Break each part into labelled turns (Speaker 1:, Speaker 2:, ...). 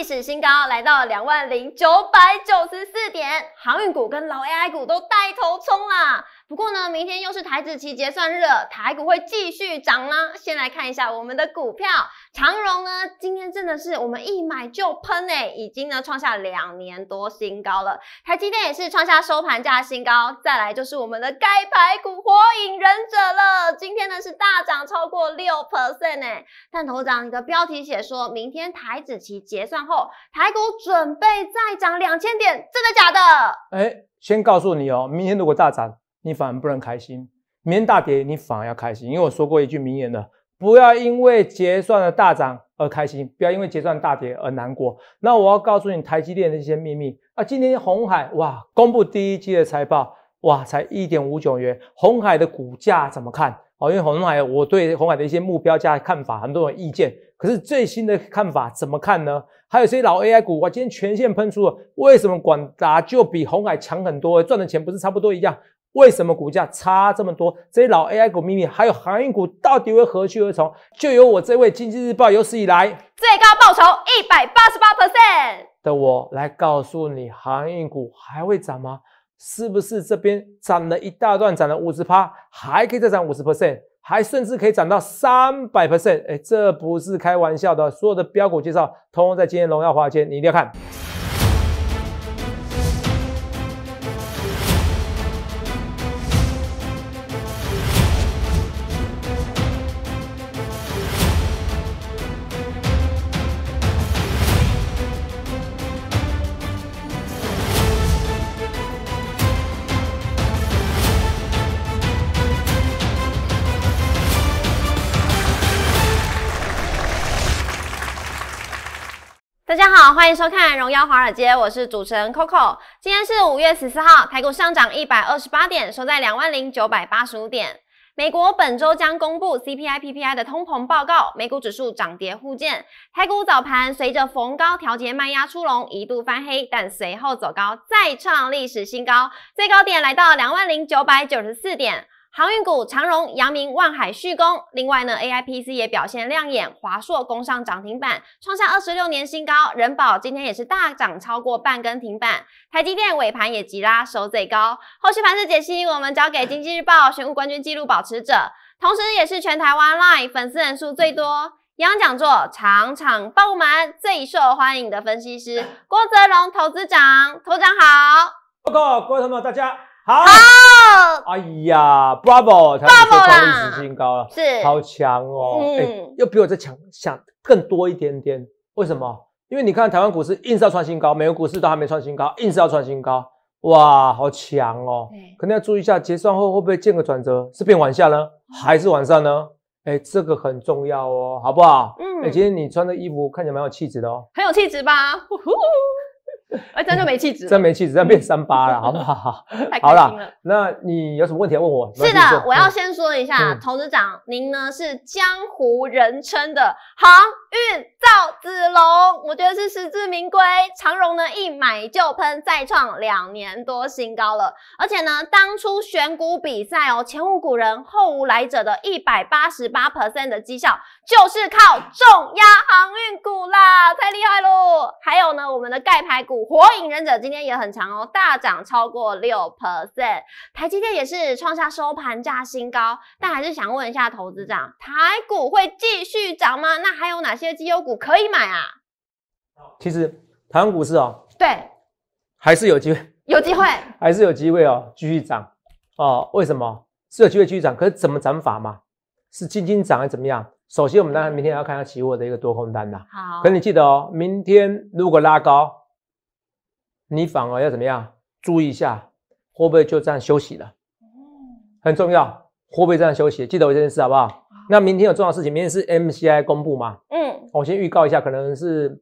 Speaker 1: 历史新高来到两万零九百九十四点，航运股跟老 AI 股都带头冲啦。不过呢，明天又是台子期结算日，台股会继续涨吗？先来看一下我们的股票，长荣呢，今天真的是我们一买就喷哎，已经呢创下两年多新高了。台积电也是创下收盘价新高。再来就是我们的该牌股火影忍者了，今天呢是大涨超过六 percent 诶但头长，你的标题写说明天台子期结算后，台股准备再涨两千点，真的假的？
Speaker 2: 哎，先告诉你哦，明天如果大涨。你反而不能开心，明天大跌你反而要开心，因为我说过一句名言了：不要因为结算的大涨而开心，不要因为结算大跌而难过。那我要告诉你台积电的一些秘密啊！今天红海哇，公布第一季的财报，哇，才一点五九元，红海的股价怎么看？哦，因为红海，我对红海的一些目标价看法很多人意见，可是最新的看法怎么看呢？还有些老 AI 股哇，今天全线喷出，为什么广达就比红海强很多？赚的钱不是差不多一样？为什么股价差这么多？这些老 AI 股、m i 还有航运股到底会何去何从？就由我这位《经济日报》有史以来
Speaker 1: 最高报酬一百八十八 percent
Speaker 2: 的我来告诉你：航运股还会涨吗？是不是这边涨了一大段，涨了五十趴，还可以再涨五十 percent，还甚至可以涨到三百 percent？哎，这不是开玩笑的！所有的标股介绍，通通在今天荣耀华尔街，你一定要看。
Speaker 1: 大家好，欢迎收看《荣耀华尔街》，我是主持人 Coco。今天是五月十四号，台股上涨一百二十八点，收在两万零九百八十五点。美国本周将公布 CPI PPI 的通膨报告，美股指数涨跌互见。台股早盘随着逢高调节卖压出笼，一度翻黑，但随后走高，再创历史新高，最高点来到两万零九百九十四点。航运股长荣、阳明、万海续攻，另外呢，A I P C 也表现亮眼，华硕攻上涨停板，创下二十六年新高。人保今天也是大涨超过半根停板。台积电尾盘也急拉收最高。后续盘势解析，我们交给《经济日报》选股冠军纪录保持者，同时也是全台湾 live 粉丝人数最多、演讲讲座场场爆满、最受欢迎的分析师郭泽荣投资长。投长好，
Speaker 2: 报告各位朋友，大家。好，哎呀，Bravo，他们说创历史新高了，是好强哦，嗯，又比我再强，想更多一点点，为什么？因为你看台湾股市硬是要创新高，美国股市都还没创新高，硬是要创新高，哇，好强哦，可能要注意一下结算后会不会见个转折，是变往下呢，还是往上呢？哎，这个很重要哦，好不好？嗯，哎，今天你穿的衣服看起来蛮有气质的哦，
Speaker 1: 很有气质吧？哎，真就没气质，真
Speaker 2: 没气质，真变三八了，好不好？好了，那你有什么问题要问我？是的，我要
Speaker 1: 先说一下，投资长您呢是江湖人称的航运赵子龙，我觉得是实至名归。长荣呢一买就喷，再创两年多新高了，而且呢当初选股比赛哦，前无古人后无来者的一百八十八 percent 的绩效。就是靠重压航运股啦，太厉害喽！还有呢，我们的盖牌股《火影忍者》今天也很强哦，大涨超过六 percent。台积电也是创下收盘价新高，但还是想问一下投资长，台股会继续涨吗？那还有哪些绩优股可以买啊？
Speaker 2: 其实台湾股市哦，对，还是有机会，
Speaker 1: 有机会，
Speaker 2: 还是有机会哦，继续涨哦。为什么是有机会继续涨？可是怎么涨法嘛？是惊惊涨还是怎么样？首先，我们当然明天要看下期货的一个多空单啦。好，可你记得哦，明天如果拉高，你反而要怎么样？注意一下，会不会就这样休息了？很重要，会不会这样休息？记得我这件事好不好？那明天有重要事情，明天是 M C I 公布嘛？嗯，我先预告一下，可能是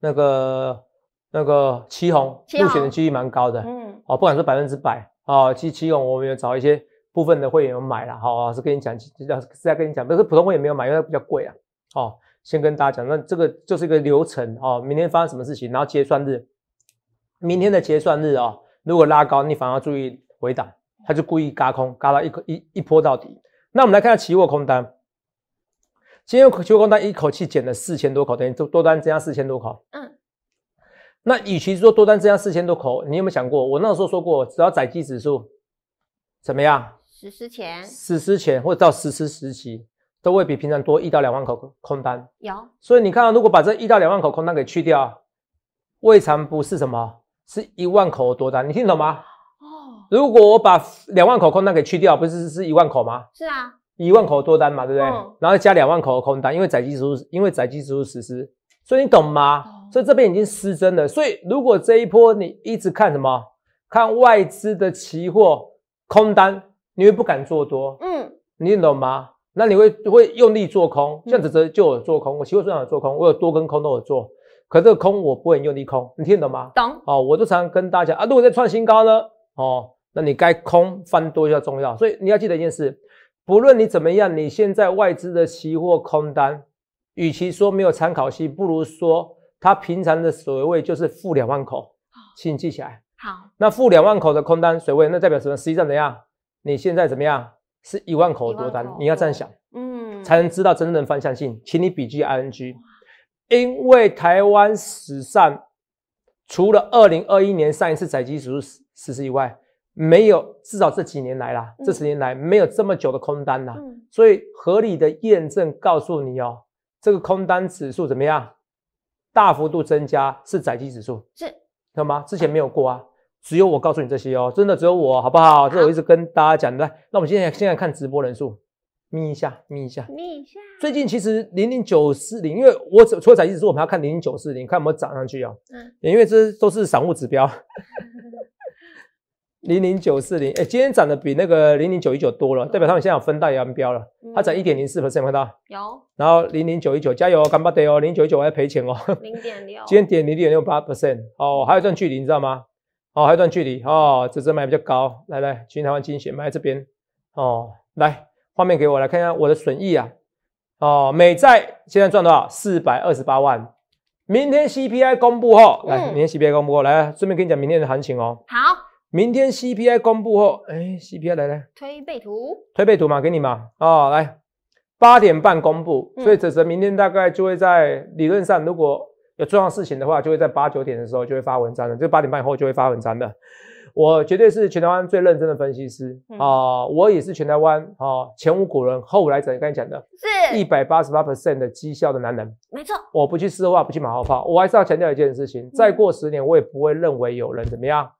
Speaker 2: 那个那个旗红入选的几率蛮高的。嗯，哦，不管是百分之百，哦，去旗红，我们有找一些。部分的会员买了，好，是跟你讲，是在跟你讲，可是普通会员没有买，因为比较贵啊。好，先跟大家讲，那这个就是一个流程哦。明天发生什么事情，然后结算日，明天的结算日哦，如果拉高，你反而要注意回档，他就故意嘎空，嘎到一口一一波到底。那我们来看下期货空单，今天期货空单一口气减了四千多口，等于多多单增加四千多口。嗯。那与其说多单增加四千多口，你有没有想过，我那时候说过，只要窄基指数怎么样？
Speaker 1: 实施前，
Speaker 2: 实施前或者到实施时期，都会比平常多一到两万口空单。有，所以你看，如果把这一到两万口空单给去掉，未尝不是什么？是一万口多单。你听懂吗？哦。如果我把两万口空单给去掉，不是是一万口吗？是啊，一万口多单嘛，对不对？然后加两万口的空单，因为载机指数，因为载机指数实施，所以你懂吗？所以这边已经失真了。所以如果这一波你一直看什么？看外资的期货空单。你会不敢做多，嗯，你懂吗？那你会会用力做空，像只子就我做空，我期货市场有做空，我有多跟空都有做，可个空我不会用力空，你听得懂吗？懂啊，我就常跟大家啊，如果在创新高呢，哦，那你该空翻多就要重要，所以你要记得一件事，不论你怎么样，你现在外资的期货空单，与其说没有参考系，不如说它平常的水位就是负两万口，请记起来。好，那负两万口的空单水位，那代表什么？实际上怎样？你现在怎么样？是一万口多单，你要这样想，
Speaker 1: 嗯，才
Speaker 2: 能知道真正的方向性。请你比句 ing，因为台湾史上除了二零二一年上一次载机指数死施以外，没有至少这几年来啦，这十年来没有这么久的空单呐。所以合理的验证告诉你哦，这个空单指数怎么样？大幅度增加是载机指数，是吗？之前没有过啊。只有我告诉你这些哦，真的只有我，好不好？这我一直跟大家讲的。那我们现在现在看直播人数，眯一下，眯一下，眯一下。最近其实零零九四零，因为我除了彩一直说我们要看零零九四零，看有没有涨上去啊？嗯。因为这都是散户指标。零零九四零，哎，今天涨的比那个零零九一九多了，代表他们现在有分道扬镳了。它涨一点零四 percent，看到？有。然后零零九一九，加油，干巴得哦！零九一九我要赔钱哦。零点六。今天跌零点六八 percent，哦，还有一段距离，你知道吗？哦，还有一段距离。哦，这只买比较高，来来，去台湾精选买这边。哦，来，画面给我来看一下我的损益啊。哦，美债现在赚多少？四百二十八万。明天 CPI 公布后，来，明天 CPI 公布后，来，顺便跟你讲明天的行情哦。好，明天 CPI 公布后，哎，CPI 来来，
Speaker 1: 推背图，
Speaker 2: 推背图嘛，给你嘛。哦，来，八点半公布，所以子泽明天大概就会在理论上，如果。有重要事情的话，就会在八九点的时候就会发文章的，就八点半以后就会发文章的。我绝对是全台湾最认真的分析师啊！我也是全台湾啊前无古人后无来者，刚才讲的，是一百八十八 percent 的绩效的男人。没错，我不去私话，不去马后炮，我还是要强调一件事情：再过十年，我也不会认为有人怎么样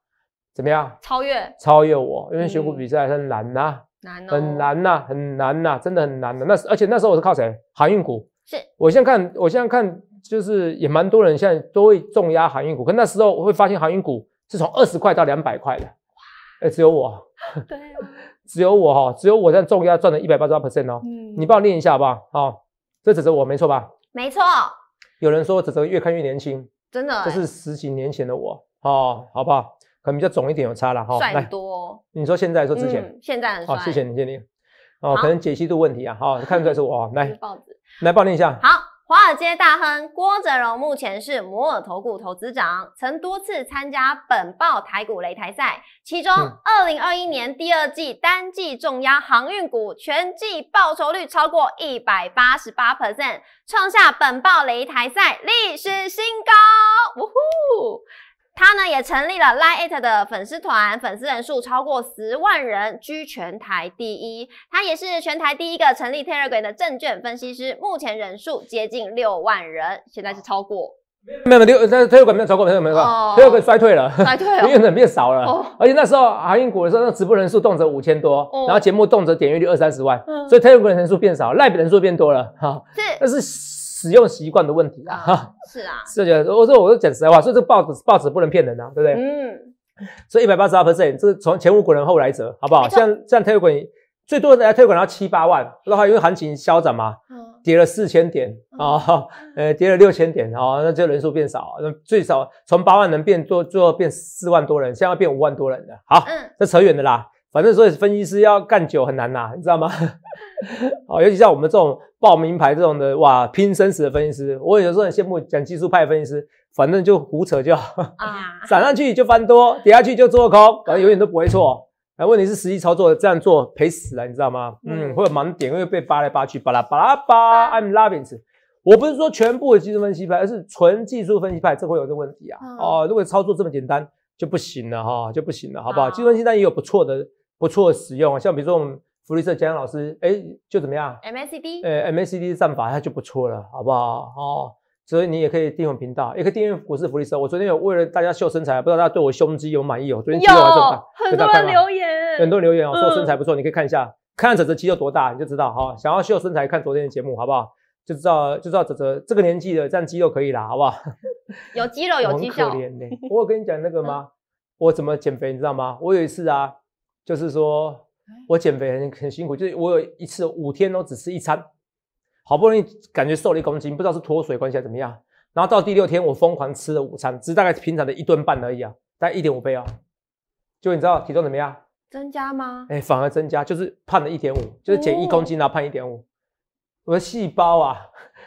Speaker 2: 怎么样超越超越我，因为选股比赛很难呐，
Speaker 1: 难很难
Speaker 2: 呐，很难呐，真的很难的。那而且那时候我是靠谁？航运股是。我现在看，我现在看。就是也蛮多人现在都会重压航运股，可那时候我会发现航运股是从二十块到两百块的，哇！只有我，对，只有我哈，只有我在重压赚了一百八十八 percent 哦，嗯，你帮我念一下好不好？啊，这指着我没错吧？没错。有人说我指着越看越年轻，真的，这是十几年前的我哦，好不好？可能比较肿一点有差了哈。帅
Speaker 1: 多。
Speaker 2: 你说现在说之前，
Speaker 1: 现在很帅。好，谢谢，
Speaker 2: 谢谢念。哦，可能解析度问题啊，哈，看出来是我哦，来，来报念一下，
Speaker 1: 好。华尔街大亨郭哲荣目前是摩尔投顾投资长，曾多次参加本报台股擂台赛，其中二零二一年第二季单季重压航运股，全季报酬率超过一百八十八 percent，创下本报擂台赛历史新高。呜呼！他呢也成立了 Lie e i t 的粉丝团，粉丝人数超过十万人，居全台第一。他也是全台第一个成立 Telegram 的证券分析师，目前人数接近六万人，现在是超过
Speaker 2: 没有没有六，但是 Telegram 没有超过，没有没有哦，Telegram 衰退了，衰退了，因为人变少了。而且那时候航运股的时候，那直播人数动辄五千多，然后节目动辄点阅率二三十万，所以 Telegram 人数变少，Lie e 人数变多了哈。是，那是。使用习惯的问题啊，哈，是啊，是的，我说，我都讲实在话，所以这报纸报纸不能骗人啊，对不对？嗯，所以一百八十二 percent，这是从前无古人后来者，好不好？像这样推广，最多来推广到七八万，那然话，因为行情消涨嘛，跌了四千点啊，呃，跌了六千点啊，那就人数变少，那最少从八万人变做最后变四万多人，现在变五万多人的。好，嗯，那扯远的啦。反正所以分析师要干久很难拿，你知道吗？哦，尤其像我们这种报名牌这种的，哇，拼生死的分析师，我有时候很羡慕讲技术派分析师，反正就胡扯就啊，涨 上去就翻多，跌下去就做空，反正永远都不会错。那问题是实际操作这样做赔死了，你知道吗？嗯，会有盲点，会被扒来扒去，扒拉扒拉巴 i m loving it。我不是说全部的技术分析派，而是纯技术分析派，这会有个问题啊。哦，如果操作这么简单就不行了哈，就不行了，好不好？计算机单也有不错的。不错，使用啊，像比如说我们福利社简老师，哎，就怎么样
Speaker 1: ？M A C D，哎
Speaker 2: ，M A C D 战法它就不错了，好不好？哦，所以你也可以订阅频道，也可以订阅股市福利社。我昨天有为了大家秀身材，不知道大家对我胸肌有满意昨天肌肉有？有，很多人留言，很多人留言哦，说身材不错，你可以看一下，看看泽泽肌肉多大，你就知道哈。想要秀身材，看昨天的节目，好不好？就知道就知道泽泽这个年纪的这样肌肉可以啦，好不好？有肌肉，有肌肉，可怜呢。我跟你讲那个吗？我怎么减肥？你知道吗？我有一次啊。就是说，我减肥很很辛苦，就是我有一次五天都只吃一餐，好不容易感觉瘦了一公斤，不知道是脱水关系还怎么样。然后到第六天，我疯狂吃了午餐，只大概平常的一顿半而已啊，大概一点五倍啊。就你知道体重怎么样？
Speaker 1: 增加吗？
Speaker 2: 哎，反而增加，就是胖了一点五，就是减一公斤，然后胖一点五。我的细胞啊，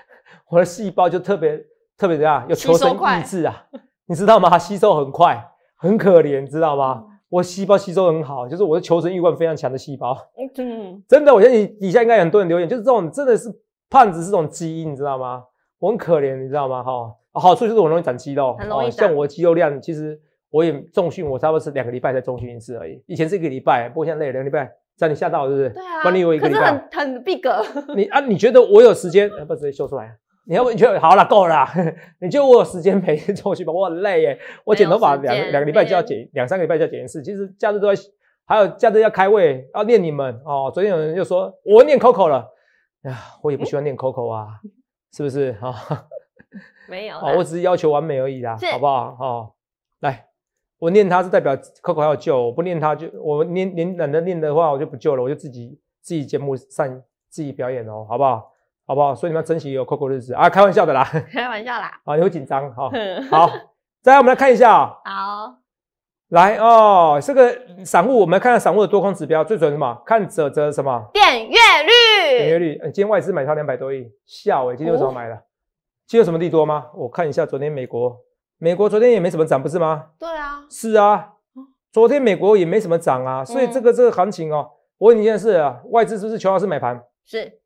Speaker 2: 我的细胞就特别特别怎样，有求生意志啊，你知道吗？吸收很快，很可怜，知道吗？我细胞吸收很好，就是我的求生欲望非常强的细胞。嗯，真的，我相信底下应该很多人留言，就是这种真的是胖子是种基因，你知道吗？我很可怜，你知道吗？哈，好处就是我容易长肌肉，哦，像我的肌肉量，其实我也重训，我差不多是两个礼拜才重训一次而已。以前是一个礼拜，不过现在累，两个礼拜。在你吓到是不是？对啊。管理我一个礼拜。
Speaker 1: 很很 big。你
Speaker 2: 啊，你觉得我有时间，不直接秀出来你要不就好了，够了，你就我时间陪你过去吧。我很累，耶，我剪头发两两个礼拜就要剪，两三个礼拜就要剪一次。其实假日都在，还有假日要开会要念你们哦。昨天有人就说我念 Coco 了，哎呀，我也不喜欢念 Coco 啊，是不是啊？
Speaker 1: 没有，我只是要
Speaker 2: 求完美而已啦，好不好？好，来，我念他是代表 Coco 要救，我不念他就我念，念懒得念的话，我就不救了，我就自己自己节目上自己表演哦，好不好？好不好？所以你们要珍惜，有过过日子啊！开玩笑的啦，
Speaker 1: 开玩笑啦！
Speaker 2: 啊，你会紧张哈。好，再来，我们来看一下。好，来哦，这个散户，我们看下散户的多空指标最准什么？看者者什么？
Speaker 1: 点阅率，点
Speaker 2: 阅率。呃，今天外资买超两百多亿，吓哎，今天为什么买了？今天什么地多吗？我看一下，昨天美国，美国昨天也没什么涨，不是吗？对啊，是啊，昨天美国也没什么涨啊，所以这个这个行情哦，我问你一件事啊，外资是不是全都是买盘？是。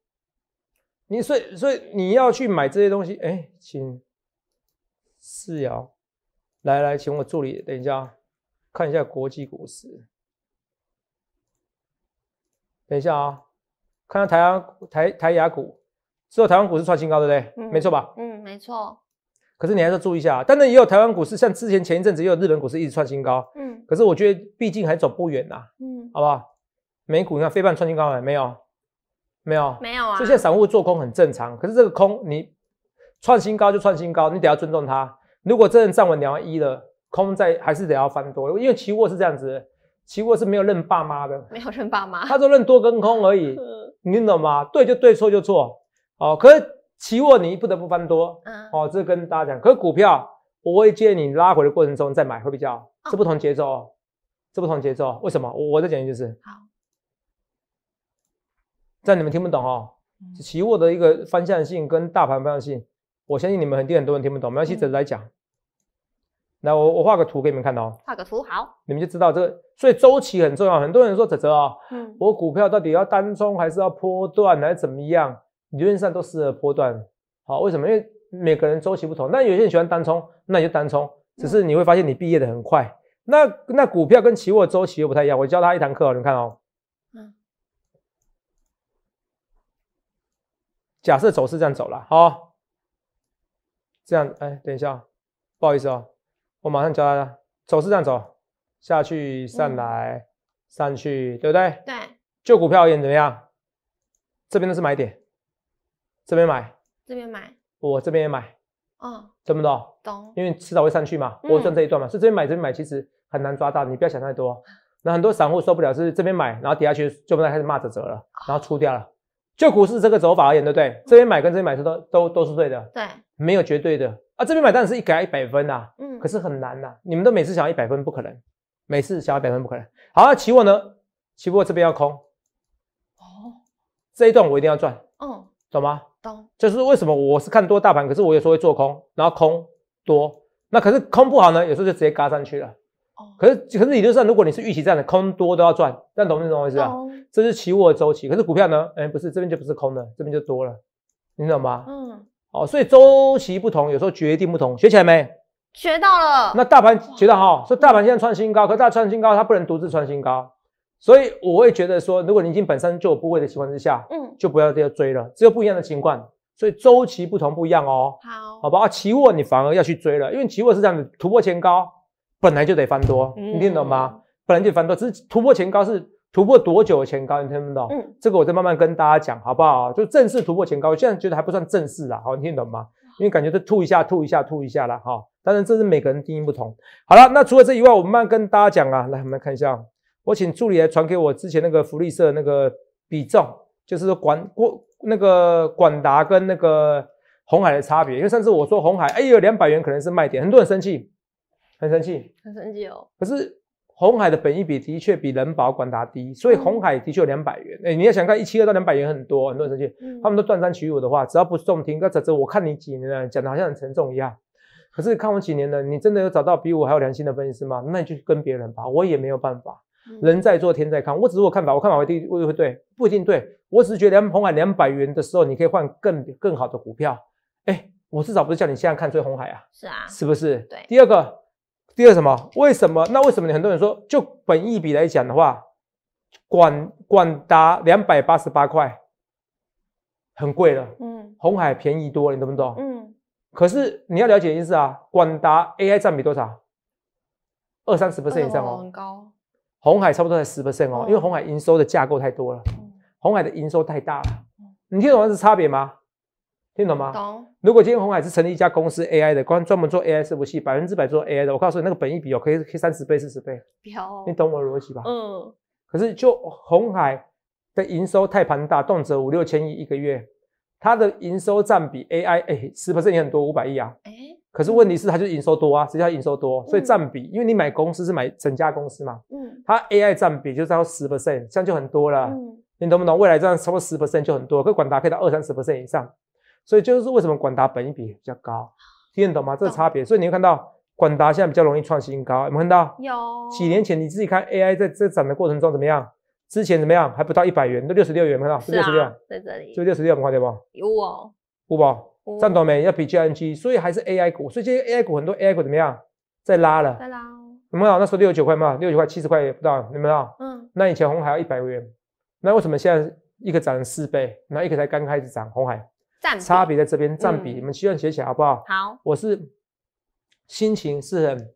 Speaker 2: 你所以所以你要去买这些东西，哎，请四瑶来来，请我助理等一下，看一下国际股市。等一下啊，看看台湾台台牙股，只有台湾股市创新高，对不对？嗯，没错吧？
Speaker 1: 嗯，没错。
Speaker 2: 可是你还是要注意一下，当然也有台湾股市，像之前前一阵子也有日本股市一直创新高，嗯。可是我觉得毕竟还走不远呐，嗯，好不好？美股你看飞半创新高了没有？没有，没有啊！所以现在散户做空很正常，可是这个空你创新高就创新高，你得要尊重它。如果真的站稳两万一了，空在还是得要翻多，因为期货是这样子，期货是没有认爸妈的，没
Speaker 1: 有认爸妈，他就
Speaker 2: 认多跟空而已，你懂吗？对就对，错就错。哦，可是期货你不得不翻多，哦，这跟大家讲。可是股票我会建议你拉回的过程中再买会比较好，这不同节奏，这不同节奏。为什么？我在讲的就是。这你们听不懂哦。期货的一个方向性跟大盘方向性，我相信你们肯定很多人听不懂。我关要细则来讲，来我我画个图给你们看哦，
Speaker 1: 画个图好，
Speaker 2: 你们就知道这个。所以周期很重要。很多人说哲哲啊，我股票到底要单冲还是要波段，还是怎么样？理论上都适合波段。好，为什么？因为每个人周期不同。那有些人喜欢单冲，那你就单冲。只是你会发现你毕业的很快。那那股票跟期货周期又不太一样。我教他一堂课，你们看哦。假设走势这样走了，好，这样，哎，等一下，不好意思啊，我马上教大家，走势这样走，下去，上来，上去，对不对？对。就股票也怎么样？这边都是买点，这边买，这边买，我这边也买，哦，懂不懂？懂。因为迟早会上去嘛，我算赚这一段嘛，是、这边买，这边买，其实很难抓到，你不要想太多。那很多散户受不了，是这边买，然后跌下去，就不再开始骂折折了，然后出掉了。就股市这个走法而言，对不对？这边买跟这边买是都都都是对的，对，没有绝对的啊。这边买当然是一改一百分呐，嗯，可是很难呐。你们都每次想要一百分不可能，每次想要一百分不可能。好，期货呢？期货这边要空。哦，这一段我一定要赚，嗯，懂吗？懂。就是为什么？我是看多大盘，可是我有时候会做空，然后空多。那可是空不好呢？有时候就直接嘎上去了。可是，可是理论上，如果你是预期这样的空多都要赚，但懂不懂意思啊？这是期的周期，可是股票呢？哎，不是这边就不是空的，这边就多了，你懂吗？嗯。哦，所以周期不同，有时候决定不同，学起来没？
Speaker 1: 学到了。
Speaker 2: 那大盘学到哈？说大盘现在创新高，可大创新高它不能独自创新高，所以我会觉得说，如果你已经本身就有部位的情况之下，嗯，就不要再追了。只有不一样的情况，所以周期不同不一样哦。好，好吧？期货你反而要去追了，因为期货是这样的突破前高。本来就得翻多，你听懂吗？本来就翻多，只是突破前高是突破多久的前高，你听不懂？嗯，这个我再慢慢跟大家讲，好不好？就正式突破前高，现在觉得还不算正式啦，好，你听懂吗？因为感觉是吐一下，吐一下，吐一下啦。哈。当然，这是每个人定义不同。好了，那除了这以外，我慢慢跟大家讲啊。来，我们看一下，我请助理来传给我之前那个福利社那个比重，就是管过那个管达跟那个红海的差别。因为上次我说红海，哎呦，两百元可能是卖点，很多人生气。很生气，
Speaker 1: 很生气哦。
Speaker 2: 可是红海的本益比的确比人保、管达低，所以红海的确两百元。哎，你要想看一七二到两百元，很多很多人生气。嗯，他们都断章取义的话，只要不中听。那才这我看你几年了，讲的好像很沉重一样。可是看我几年了，你真的有找到比我还有良心的分析师吗？那你就跟别人吧，我也没有办法。人在做天在看，我只是我看法，我看法会第我会对，不一定对。我只是觉得，红海两百元的时候，你可以换更更好的股票。哎，我至少不是叫你现在看追红海啊。是啊，是不是？对。第二个。第二什么？为什么？那为什么？很多人说，就本一笔来讲的话，广广达两百八十八块，很贵了。嗯，红海便宜多，你懂不懂？嗯。可是你要了解一件事啊，广达 AI 占比多少？二三十 percent 以上哦。很高。红海差不多才十 percent 哦，因为红海营收的架构太多了，红海的营收太大了。你听懂这差别吗？听懂吗？懂。如果今天红海是成立一家公司 AI 的，光专门做 AI 服务器，百分之百做 AI 的，我告诉你，那个本益比哦，可以可以三十倍、四十倍。有。你懂我的逻辑吧？嗯。可是就红海的营收太庞大，动辄五六千亿一个月，它的营收占比 AI 诶十 percent 也很多，五百亿啊。哎。可是问题是它就营收多啊，直接营收多，所以占比，因为你买公司是买整家公司嘛。嗯。它 AI 占比就占到十 percent，这样就很多了。嗯。你懂不懂？未来这样超过十 percent 就很多，不管搭配到二三十 percent 以上。所以就是为什么管达本益比比较高，听得懂吗？这个差别。所以你有看到管达现在比较容易创新高，有没看到？
Speaker 1: 有。几
Speaker 2: 年前你自己看 AI 在在涨的过程中怎么样？之前怎么样？还不到一百元，都六十六元，看到是六十六，在这里就六十六，我们看到不？
Speaker 1: 有哦，
Speaker 2: 五包涨到没？要比 g NG，所以还是 AI 股。所以这些 AI 股很多 AI 股怎么样？在拉了，在拉。怎么了？那时候六十九块嘛，六十九块七十块不到，有没有？嗯。那以前红海要一百元，那为什么现在一个涨了四倍，那一个才刚开始涨红海？差别在这边占比，你们希望写写好不好？好，我是心情是很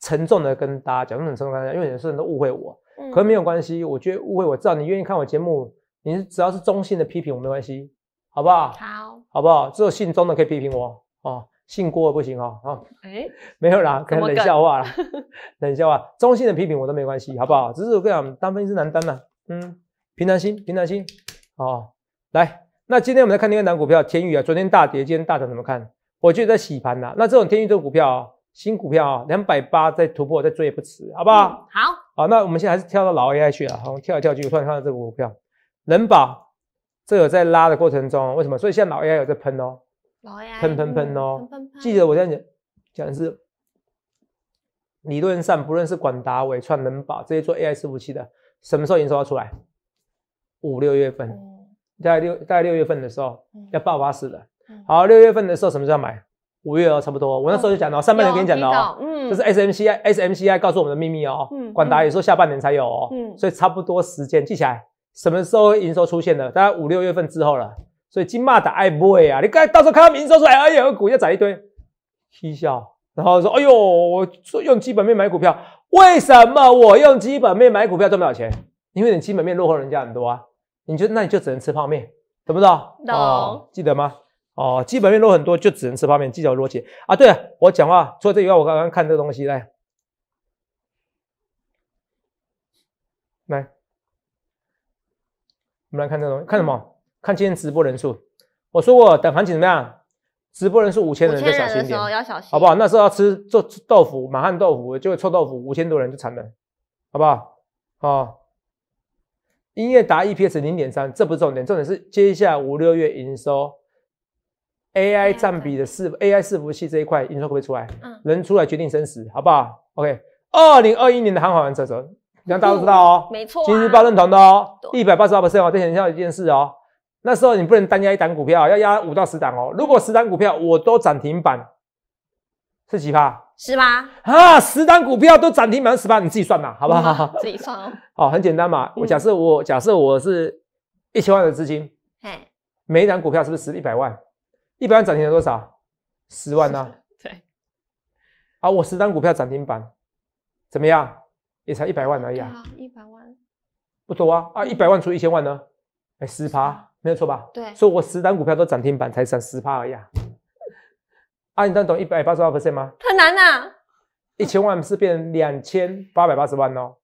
Speaker 2: 沉重的，跟大家讲这种状况，因为有些人都误会我。嗯，可是没有关系，我觉得误会，我知道你愿意看我节目，你只要是中性的批评，我没关系，好不好？好，好不好？只有姓钟的可以批评我，哦，姓郭的不行哦。哦，哎，没有啦，可能冷笑话啦，冷笑话，中性的批评我都没关系，好不好？只是我跟你讲，单分是难单嘛，嗯，平常心，平常心，哦，来。那今天我们来看另外一档股票天宇啊，昨天大跌，今天大涨，怎么看？我觉得在洗盘呐。那这种天宇这种股票啊，新股票啊，两百八在突破，在追也不迟，好不好？好。好，那我们现在还是跳到老 AI 去啊。好，跳一跳就突然看到这个股票，人保，这有在拉的过程中，为什么？所以现在老 AI 有在喷哦，喷喷喷哦。记得我这样讲讲的是，理论上不论是广达、伟创、人保这些做 AI 服务器的，什么时候营收要出来？五六月份。大概六大概六月份的时候要爆发式的。好，六月份的时候什么时候买？五月哦，差不多。我那时候就讲了，上半年跟你讲的哦，嗯，这是 S M C I S M C I 告诉我们的秘密哦。嗯，管达也说下半年才有哦。嗯，所以差不多时间记起来，什么时候营收出现了？大概五六月份之后了。所以金马的爱会啊，你该到时候看到营收出来，哎呀，股要涨一堆，嬉笑。然后说，哎呦，我用基本面买股票，为什么我用基本面买股票赚不了钱？因为你基本面落后人家很多啊。你就那你就只能吃泡面，懂不懂？懂，记得吗？哦，基本面弱很多，就只能吃泡面，计较弱辑啊。对了，我讲话了这以外，我刚刚看这东西来，来，我们来看这东西，看什么？看今天直播人数。我说过，等行情怎么样？直播人数五千人，就小心点，要小心，好不好？那时候要吃做豆腐，满汉豆腐就会臭豆腐，五千多人就惨了，好不好？哦。营业达 EPS 零点三，这不是重点，重点是接一下五六月营收 AI 占比的四 AI 伺服器这一块营收会不会出来？嗯，能出来决定生死，好不好？OK，二零二一年的航海员折折，你让大伙知道哦，没错，今日报认同的哦，一百八十八不是哦，再强调一件事哦，那时候你不能单压一档股票，要压五到十档哦，如果十档股票我都涨停板是几葩。是八啊，十单股票都涨停板十八，你自己算嘛，好不好？自己算哦。哦，很简单嘛。我假设我假设我是一千万的资金。嘿，每单股票是不是十一百万？一百万涨停有多少？十万呢？对。啊，我十单股票涨停板，怎么样？也才一百万而已啊。一百万。不多啊啊！一百万除一千万呢？哎，十趴没有错吧？对。所以我十单股票都涨停板才涨十趴而已啊。阿里单懂一百八十八 percent 吗？
Speaker 1: 很难呐！
Speaker 2: 一千万是变两千八百八十万哦，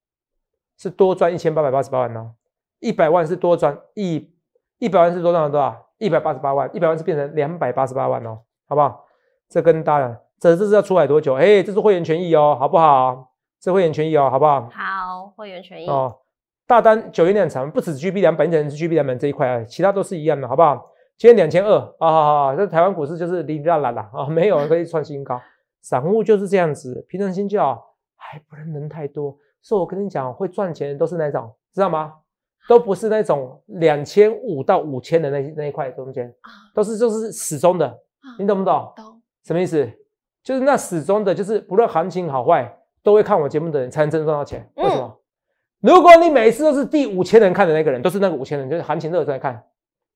Speaker 2: 是多赚一千八百八十八万哦。一百万是多赚一一百万是多赚多少？一百八十八万。一百万是变成两百八十八万哦，好不好？这跟大家，这这是要出海多久？哎，这是会员权益哦，好不好？这会员权益哦，好不好？好，
Speaker 1: 会员权益哦。
Speaker 2: 大单九元两成，不止 G B 两百人是 G B 两百这一块，其他都是一样的，好不好？今天两千二啊，这台湾股市就是零零啦烂啦啊，没有可以创新高。散户就是这样子，平常心就好，还不能人太多。所以我跟你讲，会赚钱的都是那种，知道吗？都不是那种两千五到五千的那那一块中间啊，都是就是始终的，你懂不懂？懂什么意思？就是那始终的，就是不论行情好坏，都会看我节目的人才能真赚到钱。为什么？如果你每次都是第五千人看的那个人，都是那个五千人，就是行情热在看。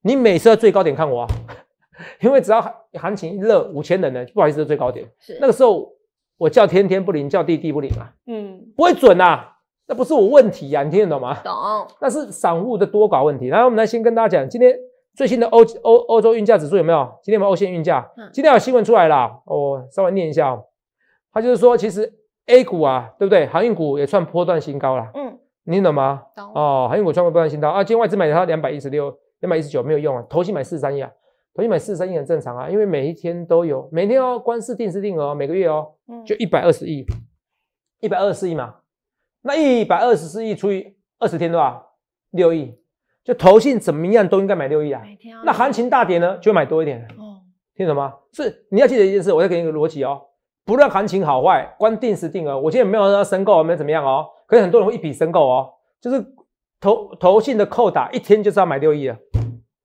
Speaker 2: 你每次最高点看我，啊，因为只要行情一热，五千人呢，不好意思，最高点。那个时候我叫天天不灵，叫地地不灵啊。嗯，不会准呐，那不是我问题呀，你听得懂吗？懂。那是散户的多搞问题。然后我们来先跟大家讲，今天最新的欧欧欧洲运价指数有没有？今天我们欧线运价，嗯，今天有新闻出来啦，我稍微念一下哦，他就是说，其实 A 股啊，对不对？航运股也算波段新高啦。嗯，你懂吗？懂。哦，航运股创波段新高啊，今天外资买的它两百一十六。一百一十九没有用啊，投信买四十三亿啊，投信买四十三亿很正常啊，因为每一天都有，每天哦，光是定时定额，每个月哦，就一百二十亿，一百二十四亿嘛，那一百二十四亿除以二十天多少？六亿，就投信怎么样都应该买六亿啊。那行情大跌呢，就会买多一点。听懂吗？是你要记得一件事，我再给你一个逻辑哦，不论行情好坏，关定时定额，我现在没有让申购，没有怎么样哦，可是很多人会一笔申购哦，就是。投投信的扣打一天就是要买六亿啊，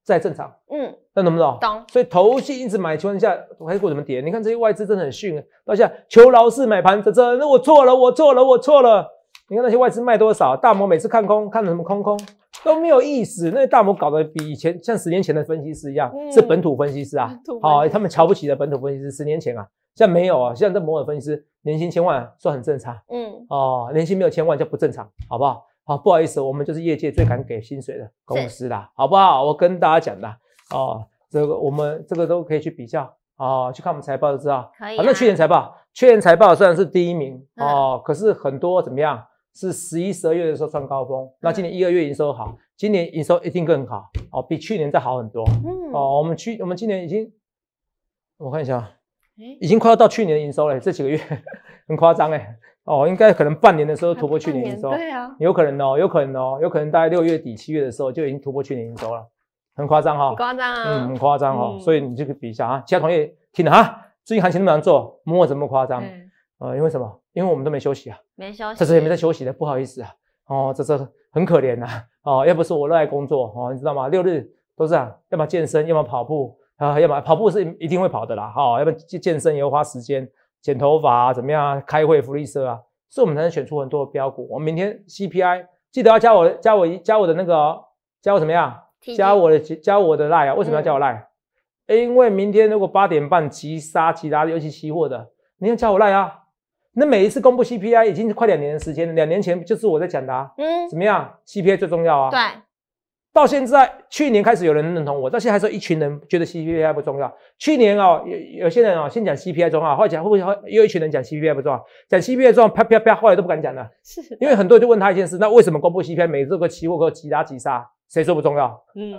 Speaker 2: 这还正常。嗯，那懂不懂？懂。所以投信一直买情况下，还股怎么跌？你看这些外资真的很逊，到现在求劳市买盘，这这我错了，我错了，我错了。你看那些外资卖多少？大摩每次看空，看的什么空空都没有意思。那大摩搞得比以前像十年前的分析师一样，是本土分析师啊，好，他们瞧不起的本土分析师。十年前啊，像没有啊，像这摩尔分析师年薪千万算很正常。嗯，哦，年薪没有千万就不正常，好不好？好，不好意思，我们就是业界最敢给薪水的公司啦，好不好？我跟大家讲的哦，这个我们这个都可以去比较哦，去看我们财报就知道。可以。去年财报，去年财报虽然是第一名哦，可是很多怎么样？是十一、十二月的时候上高峰，那今年一、二月营收好，今年营收一定更好，哦，比去年再好很多。嗯。哦，我们去，我们今年已经，我看一下，已经快要到去年营收了，这几个月 很夸张哎。哦，应该可能半年的时候突破去年营收，对啊，有可能哦，有可能哦，有可能大概六月底、七月的时候就已经突破去年营收了，很夸张哈，夸张啊，嗯，很夸张哈，所以你这个比一下啊，其他同业听了啊，最近行情那么难做，摸怎么夸张？呃，因为什么？因为我们都没休息啊，
Speaker 1: 没休息，这是也
Speaker 2: 没在休息的，不好意思啊，哦，这这很可怜呐，哦，要不是我热爱工作，哦，你知道吗？六日都是啊，要么健身，要么跑步，啊，要么跑步是一定会跑的啦，哦，要不健健身也要花时间。剪头发怎么样？开会福利社啊，所以我们才能选出很多的标股。我们明天 CPI，记得要加我加我加我的那个加我怎么样？加我的加我的赖啊！为什么要加我赖？因为明天如果八点半急杀，其他尤其期货的，你要加我赖啊！那每一次公布 CPI 已经快两年时间了，两年前就是我在讲的，嗯，怎么样？CPI 最重要啊！对。到现在，去年开始有人认同我，到现在还说一群人觉得 CPI 不重要。去年啊，有有些人啊，先讲 CPI 重要，后来讲会不会又有一群人讲 CPI 不重要？讲 CPI 重要，啪啪啪，后来都不敢讲了，是。因为很多人就问他一件事：那为什么公布 CPI，每次个期货都急拉急杀，谁说不重要？嗯，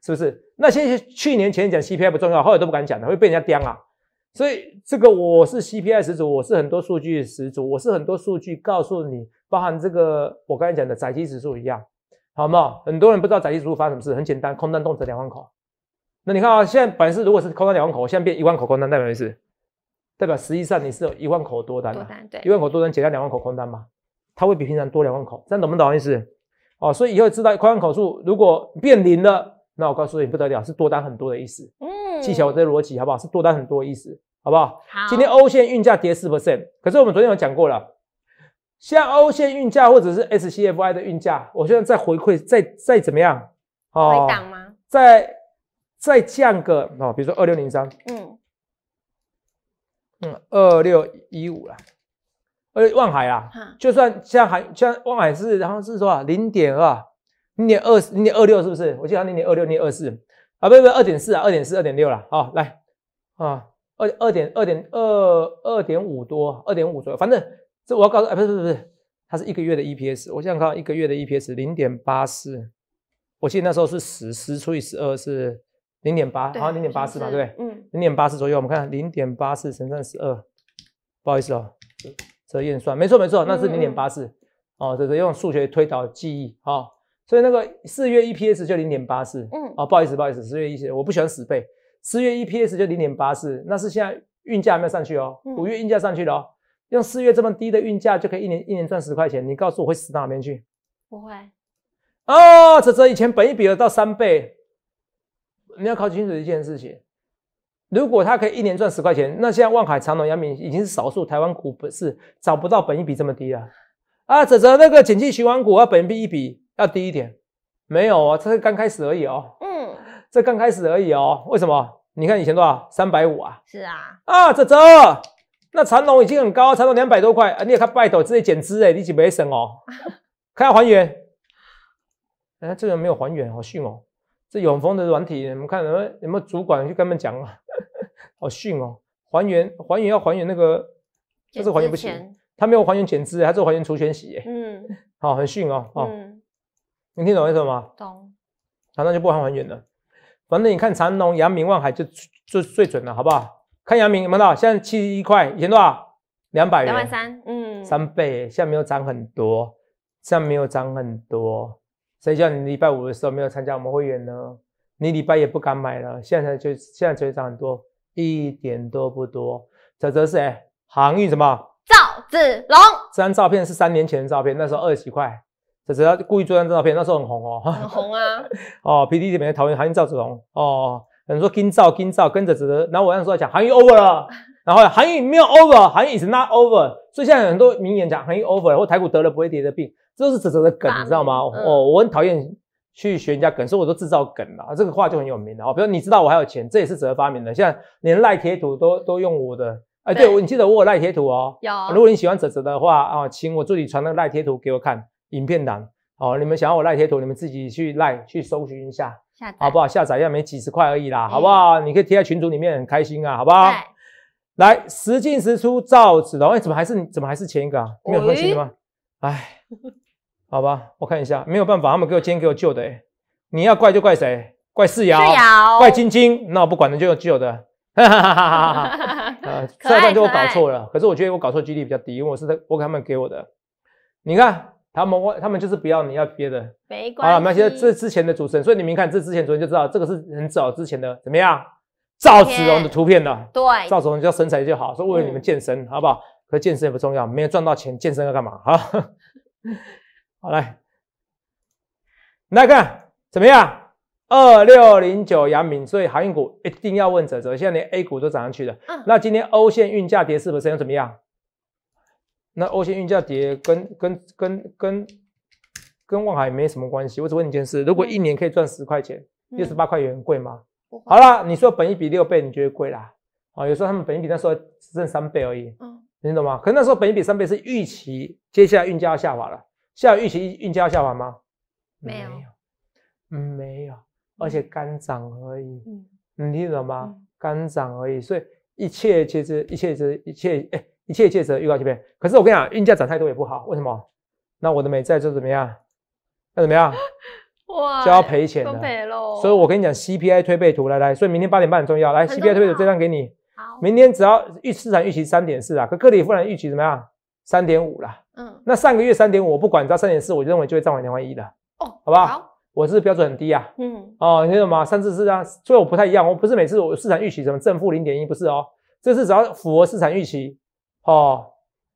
Speaker 2: 是不是？那现在去年前讲 CPI 不重要，后来都不敢讲了，会被人家叼啊。所以这个我是 CPI 始祖，我是很多数据始祖，我是很多数据告诉你，包含这个我刚才讲的窄基指数一样。好嘛，很多人不知道宅基指数发生什么事，很简单，空单动辄两万口。那你看啊，现在本是如果是空单两万口，现在变一万口空单，代表意思？代表实际上你是有一万口多单，对，一万口多单减掉两万口空单嘛，它会比平常多两万口。这样懂不懂意思？哦，所以以后知道空单口数如果变零了，那我告诉你不得了，是多单很多的意思。
Speaker 1: 嗯，记起来
Speaker 2: 我这逻辑好不好？是多单很多的意思，好不好？好。今天欧线运价跌四 percent，可是我们昨天有讲过了。像欧线运价或者是 SCFI 的运价，我现在再回馈，再再怎么样哦？回档吗？再再降个哦，比如说二六零三，嗯嗯，二六一五了，呃，望海啦，就算像海像望海是，然后是说啊，零点二，零点二零点二六是不是？我记得零点二六，零点二四啊，不不，二点四啊，二点四二点六了，好来啊，二二点二点二二点五多，二点五左右，反正。这我要告诉，不是不是不是，它是一个月的 EPS，我想看一个月的 EPS 零点八四，我记得那时候是十十除以十二是零点八，好像零点八四吧，对不对？嗯，零点八四左右，我们看零点八四乘上十二，不好意思哦，这验算没错没错，那是零点八四哦，这是用数学推导记忆哦，所以那个四月 EPS 就零点八四，嗯，哦，不好意思不好意思，四月 EPS 我不喜欢死背，四月 EPS 就零点八四，那是现在运价没有上去哦，五月运价上去了哦。用四月这么低的运价就可以一年一年赚十块钱，你告诉我会死到哪边去？不会。哦，泽泽以前本一比得到三倍。你要考清楚一件事情，如果他可以一年赚十块钱，那现在望海长隆、阳明已经是少数台湾股市找不到本一比这么低了。啊，泽泽那个景气循环股啊，本币比一比要低一点。没有啊，这是刚开始而已哦。嗯，这刚开始而已哦。为什么？你看以前多少？三百五啊。是啊。啊，泽泽。那长隆已经很高，长隆两百多块啊！你也看拜度直接减资哎，你几没省哦？看下还原，哎，这个没有还原好逊哦！这永丰的软体，你们看有没有有没有主管去跟他们讲啊？好逊哦！还原还原要还原那个，就是还原不行，他没有还原减资，他只还原除权息。嗯，好，很逊哦哦，能听懂为什么吗？懂。反正就不谈还原了，反正你看长隆、阳明、望海就就最准了，好不好？看阳明，多少？现在七十一块，以前多少？两百元。两万
Speaker 1: 三，嗯，三
Speaker 2: 倍，现在没有涨很多，现在没有涨很多，谁叫你礼拜五的时候没有参加我们会员呢？你礼拜也不敢买了，现在就现在就有涨很多，一点都不多。泽泽是谁？航运什么？赵子龙。这张照片是三年前的照片，那时候二十几块，泽泽故意做张照片，那时候很红哦。很红啊。哦 p D t 里面讨厌韩愈赵子龙哦。有人说今早今早跟着泽泽，然后我那时候要讲韩愈 over 了，然后韩愈没有 over，韩愈 is not over，所以现在很多名言讲韩愈 over，或台股得了不会跌的病，这都是哲哲的梗，你知道吗？哦，我很讨厌去学人家梗，所以我都制造梗了这个话就很有名的啊，比如你知道我还有钱，这也是哲哲发明的，现在连赖铁土都都用我的。哎，对，你记得我有赖铁土哦。有。如果你喜欢哲哲的话啊，请我助理传那个赖铁土给我看影片档。哦，你们想要我赖铁土，你们自己去赖去搜寻一下。好不好下载一下，没几十块而已啦，好不好？你可以贴在群组里面，很开心啊，好不好？来，时进时出，造纸此。哎，怎么还是？怎么还是前一个啊？没有更新吗？哎，好吧，我看一下，没有办法，他们给我今天给我旧的。哎，你要怪就怪谁？怪世瑶？怪晶晶？那我不管了，就旧的。哈哈哈！哈
Speaker 1: 哈！哈哈！啊，可能我搞错了。
Speaker 2: 可是我觉得我搞错几率比较低，因为我是我给他们给我的。你看。他们问，他们就是不要你要别的，
Speaker 1: 没关系。好了，我在这
Speaker 2: 之前的主持人，所以你们看这之前主持人就知道，这个是很早之前的怎么样？
Speaker 1: 赵子龙的图片了，对，赵
Speaker 2: 龙就身材就好，说为了你们健身，好不好？可健身也不重要，没有赚到钱，健身要干嘛？好好来，那个怎么样？二六零九阳明，所以航运股一定要问责责，现在连 A 股都涨上去了。那今天欧线运价跌是不是又怎么样？那欧线运价跌跟跟跟跟跟望海没什么关系。我只问你一件事：如果一年可以赚十块钱，六十八块钱贵吗？好啦，你说本一比六倍，你觉得贵啦？啊，有时候他们本一比那时候只剩三倍而已。嗯，你懂吗？可能那时候本一比三倍是预期，接下来运价要下滑了。下在预期运价要下滑吗？没有，没有，而且干涨而已。嗯，你听懂吗？干涨而已，所以一切其实一切是一切哎。一切一切则预告这边，可是我跟你讲，运价涨太多也不好。为什么？那我的美债就怎么样？那怎么样？哇！就要赔钱了。所以，我跟你讲，CPI 推背图，来来。所以，明天八点半很重要。来，CPI 推背图这张给你。明天只要预市场预期三点四啊，可克里夫兰预期怎么样？三点五啦。嗯。那上个月三点五，我不管只要三点四，我就认为就会涨回两万一了。哦，好不好。我是标准很低啊。嗯。哦，你听懂吗？三四是啊，所以我不太一样。我不是每次我市场预期什么正负零点一，不是哦。这次只要符合市场预期。哦，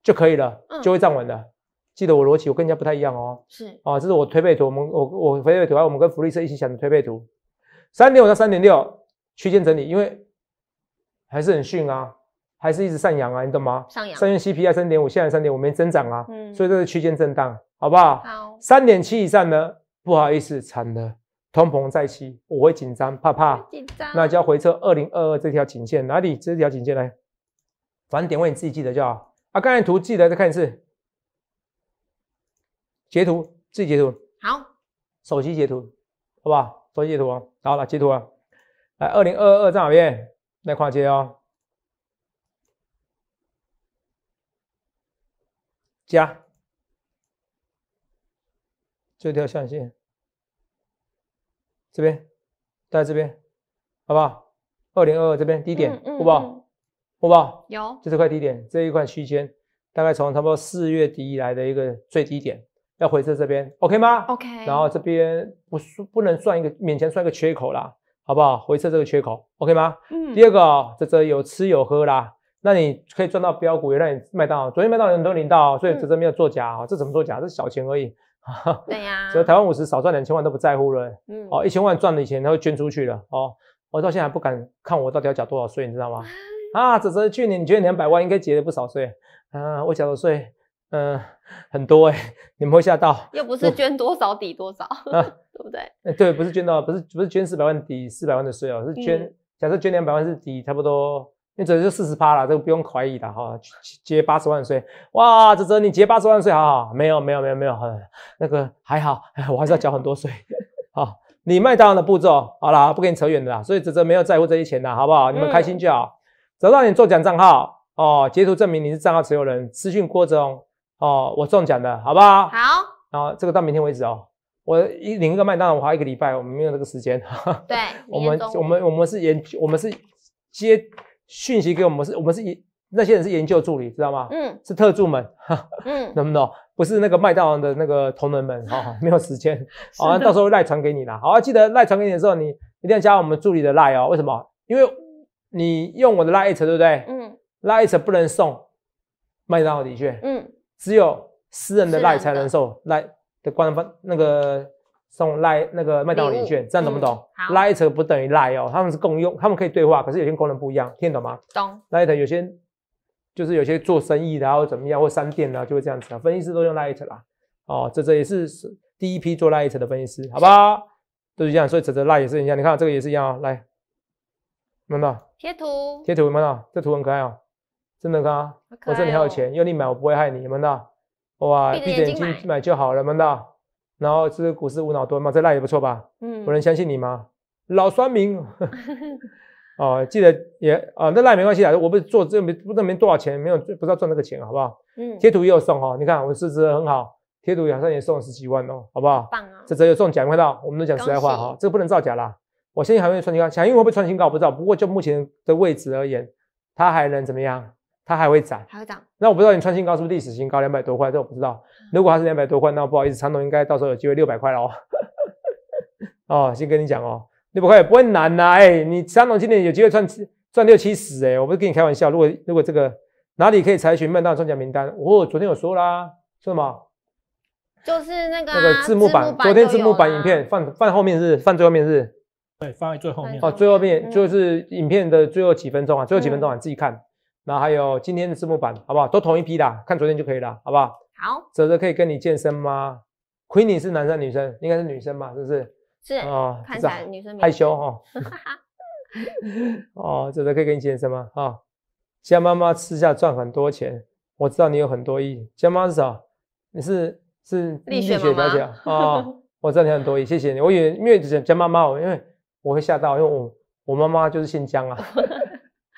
Speaker 2: 就可以了，就会站稳的。记得我逻辑，我跟人家不太一样哦。是，哦，这是我推背图，我们我我推背图啊，我们跟福利社一起想的推背图。三点五到三点六区间整理，因为还是很逊啊，还是一直上扬啊，你懂吗？上扬。三月 CPI 三点五，现在三点五没增长啊，嗯，所以这是区间震荡，好不好？好。三点七以上呢，不好意思，惨了，通膨再起，我会紧张，怕怕。
Speaker 1: 紧张。那就
Speaker 2: 要回测二零二二这条颈线，哪里这条颈线呢？反正点位你自己记得就好。啊，刚才图记得再看一次，截图自己截图，好，手机截图，好不好？手机截图啊，好，来截图啊，来，二零二二在哪边？在跨界哦，加，这条象限，这边，在这边，好不好？二零二二这边低点，好不好？好不好？有，就这块低点，这一块区间大概从差不多四月底以来的一个最低点，要回测这边，OK 吗？OK。然后这边不不能算一个，勉强算一个缺口啦，好不好？回测这个缺口，OK 吗？嗯。第二个啊，在这有吃有喝啦，那你可以赚到标股，也让你麦当劳，昨天麦当劳很多领到，所以这得没有作假啊，这怎么作假？这小钱而已。对呀。所以台湾五十少赚两千万都不在乎了。嗯。哦，一千万赚的钱他会捐出去了。哦，我到现在不敢看我到底要缴多少税，你知道吗？啊，哲哲，去年你捐两百万，应该结了不少税啊！我缴的税，嗯，很多哎，你们会吓到？又不是捐
Speaker 1: 多少抵多少啊，对不对？
Speaker 2: 对，不是捐多少，不是不是捐四百万抵四百万的税哦，是捐，假设捐两百万是抵差不多，你最多就四十趴了，这个不用怀疑的哈。结八十万税，哇，哲哲，你结八十万税，好好，没有没有没有没有，那个还好，我还是要缴很多税。好，你麦当劳的步骤好了，不跟你扯远的啦。所以哲哲没有在乎这些钱的，好不好？你们开心就好。找到你中奖账号哦，截图证明你是账号持有人，私讯郭总哦，我中奖的好不好？好。然后这个到明天为止哦，我一领一个麦当劳花一个礼拜，我们没有这个时间。
Speaker 1: 对，我们我们
Speaker 2: 我们是研，我们是接讯息给我们，我们是研那些人是研究助理，知道吗？嗯，是特助们，嗯，懂 不懂？不是那个麦当劳的那个同仁们哈，没有时间。啊，到时候赖传给你啦。好，记得赖传给你的时候，你一定要加我们助理的赖哦。为什么？因为。你用我的 Light 对不对？嗯，Light 不能送麦当劳的券，嗯，只有私人的 Light 才能送 Light 的官方那个送 Light 那个麦当劳礼券，这样懂不懂？好，Light 不等于 Light 哦，他们是共用，他们可以对话，可是有些功能不一样，听得懂吗？懂。Light 有些就是有些做生意的，然后怎么样或商店的，就会这样子啊。分析师都用 Light 哦，这这也是第一批做 Light 的分析师，好不好？都是这样，所以这这 Light 也是一样。你看这个也是一样啊，来。门道
Speaker 1: 贴图，贴图门
Speaker 2: 道，这图很可爱哦，真的看。
Speaker 1: 我这里还有钱，
Speaker 2: 要你买我不会害你，有没有？哇，闭着眼睛买就好了，门道。然后是股市无脑蹲嘛，这赖也不错吧？嗯，我能相信你吗？老双明，哦，记得也啊，那赖没关系啊，我不是做这没不证没多少钱，没有不知道赚这个钱好不好？嗯，贴图也有送哈，你看我市值很好，贴图好像也送了十几万哦，好不好？这只有中奖，快到，我们都讲实在话哈，这个不能造假啦。我相在还会创新高，英会不会创新高我不知道。不过就目前的位置而言，它还能怎么样？它还会涨，还会涨。那我不知道你创新高是不是历史新高？两百多块，这我不知道。如果它是两百多块，那不好意思，常总应该到时候有机会六百块了哦。哦，先跟你讲哦，六百块也不会难呐。哎，你常总今年有机会赚赚六七十哎，我不是跟你开玩笑。如果如果这个哪里可以采取曼大中奖名单？我昨天有说啦，什么？就是那个那个字幕版，昨天字幕版影片放放后面是放最后面是。对，放在最后面哦。最后面就是影片的最后几分钟啊，最后几分钟啊，自己看。然后还有今天的字幕版，好不好？都同一批的，看昨天就可以了，好不好？好，泽泽可以跟你健身吗？亏你是男生女生，应该是女生吧？是不是？
Speaker 1: 是哦，看起来女生害羞
Speaker 2: 哈。哦，泽泽可以跟你健身吗？啊，江妈妈私下赚很多钱，我知道你有很多亿。江妈是啥？你是是丽雪小姐啊？哦，我知道你很多亿，谢谢你。我以为因为江江妈妈，因为。我会吓到，因为我我妈妈就是姓姜啊，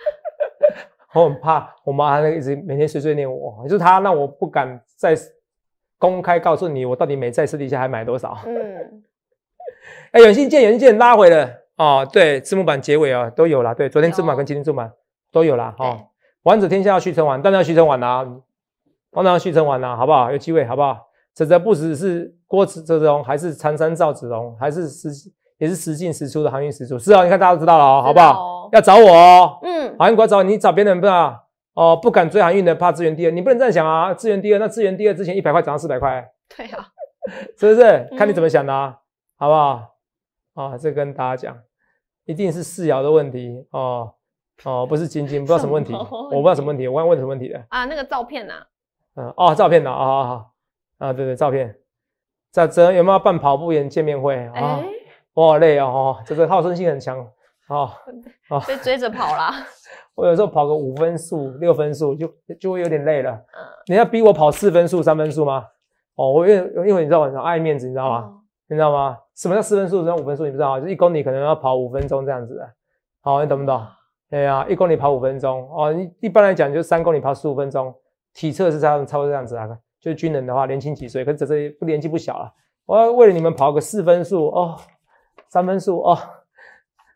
Speaker 2: 我很怕我妈那个一直每天碎碎念我，就是她让我不敢再公开告诉你我到底每在私底下还买多少。嗯，哎，有信建有信建拉回了哦，对，字幕版结尾啊都有了，对，昨天字幕版跟今天字幕版都有了哈。王者天下要徐成晚，当然要徐成晚啊，当然要徐成晚拿，好不好？有机会好不好？泽泽不只是郭泽泽龙还是常山赵子龙还是是？也是时进时出的，航运时出是啊，你看大家都知道了好不好？要找我哦，嗯，航运股要找你，找别人不啊？哦，不敢追航运的，怕资源第二，你不能这样想啊，资源第二，那资源第二之前一百块涨到四百块，对啊，是不是？看你怎么想的，好不好？啊，这跟大家讲，一定是世尧的问题哦哦，不是晶晶，不知道什么问题，我不知道什么问题，我刚问什么问题的
Speaker 1: 啊？那个照片呢？
Speaker 2: 嗯，哦，照片的啊啊，对对，照片。在这有没有办跑步员见面会啊？好累啊！哦，这个好胜心很强。哦
Speaker 1: 哦，被追着跑啦。
Speaker 2: 我有时候跑个五分数、六分数就就会有点累了。嗯，你要逼我跑四分数、三分数吗？哦，我因为因为你知道我爱面子，你知道吗？你知道吗？什么叫四分数？什么叫五分数？你不知道啊？就一公里可能要跑五分钟这样子。好，你懂不懂？对啊，一公里跑五分钟。哦，一般来讲就三公里跑十五分钟。体测是这样，差不多这样子啊。就是军人的话，年轻几岁，可是这不年纪不小了。我要为了你们跑个四分数哦。三分数哦，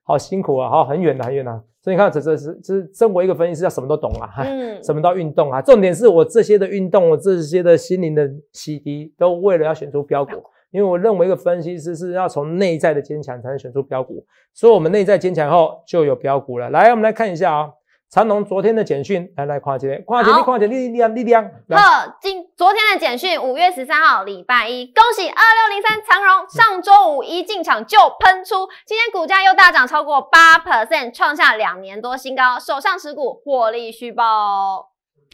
Speaker 2: 好辛苦啊，好很远很远的。所以你看，这这是这是身为一个分析师要什么都懂啊，嗯，什么都运动啊。重点是我这些的运动，我这些的心灵的洗涤，都为了要选出标股。因为我认为一个分析师是要从内在的坚强才能选出标股。所以，我们内在坚强后就有标股了。来，我们来看一下啊。长隆昨天的简讯，来来跨几跨看几条，看力量，力量。呵，
Speaker 1: 今昨天的简讯，五月十三号，礼拜一，恭喜二六零三长荣，上周五一进场就喷出，今天股价又大涨超过八 percent，创下两年多新高，手上持股获利需报。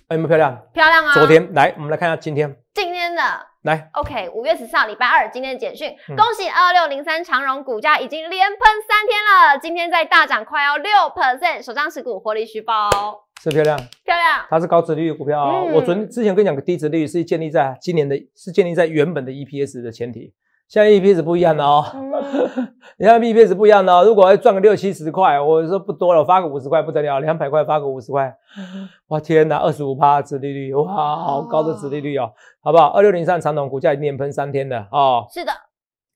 Speaker 1: 有没有漂亮？漂亮啊！昨天
Speaker 2: 来，我们来看一下今天
Speaker 1: 今天的。来，OK，五月十四号，礼拜二，今天的简讯，恭喜二六零三长荣股价已经连喷三天了，今天在大涨，快要六 percent，首张持股活力续保，是漂亮，漂亮，
Speaker 2: 它是高利率股票我昨之前跟你讲，低利率是建立在今年的，是建立在原本的 EPS 的前提。像 e p 是不一样的哦，你看 e p 是不一样的哦。如果要赚个六七十块，我说不多了，发个五十块不得了，两百块发个五十块，哇天哪，二十五趴的利率，哇好高的折利率哦，好不好？二六零上长隆股价连喷三天的哦，是的，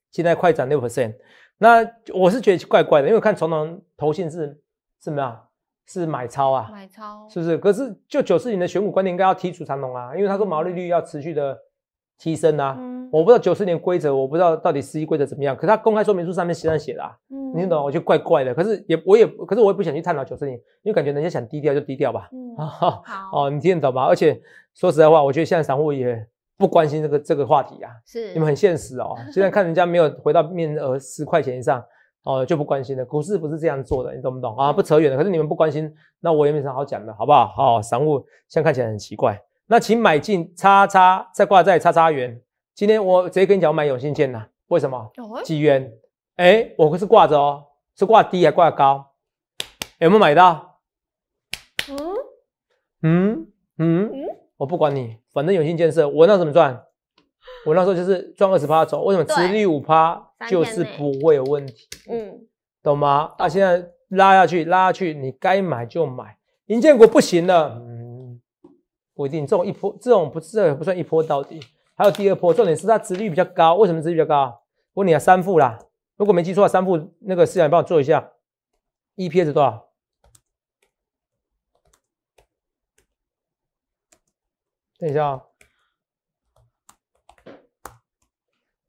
Speaker 2: 现在快涨六 percent，那我是觉得怪怪的，因为看长隆投信是是么样，是买超啊，
Speaker 1: 买超是
Speaker 2: 不是？可是就九四年的选股观点应该要剔除长隆啊，因为他说毛利率要持续的。提升呐，我不知道九四年规则，我不知道到底十一规则怎么样，可是他公开说明书上面实际上写的，你懂？我觉得怪怪的。可是也我也，可是我也不想去探讨九四年，因为感觉人家想低调就低调吧。好，哦，你听得懂吗？而且，说实在话，我觉得现在散户也不关心这个这个话题啊。是，你们很现实哦。现 在看人家没有回到面额十块钱以上，哦，就不关心了。股市不是这样做的，你懂不懂啊？不扯远了。可是你们不关心，那我也没什么好讲的，好不好？好，散户现在看起来很奇怪。那请买进叉叉，再挂在叉叉元。今天我直接跟你讲，我买永信建呐，为什么？几元？哎，我是挂着哦，是挂低还挂高？有没有买到？嗯嗯嗯，我不管你，反正永信建设我那怎么赚？我那时候就是赚二十八走，为什么？直立五趴就是不会有问题。嗯，懂吗？那现在拉下去，拉下去，你该买就买。银建股不行了。不一定，这种一波，这种不，这也不算一波到底。还有第二波，重点是它值率比较高。为什么值率比较高？我问你啊，三副啦，如果没记错，三副那个四你帮我做一下，EPS 多少？等一下，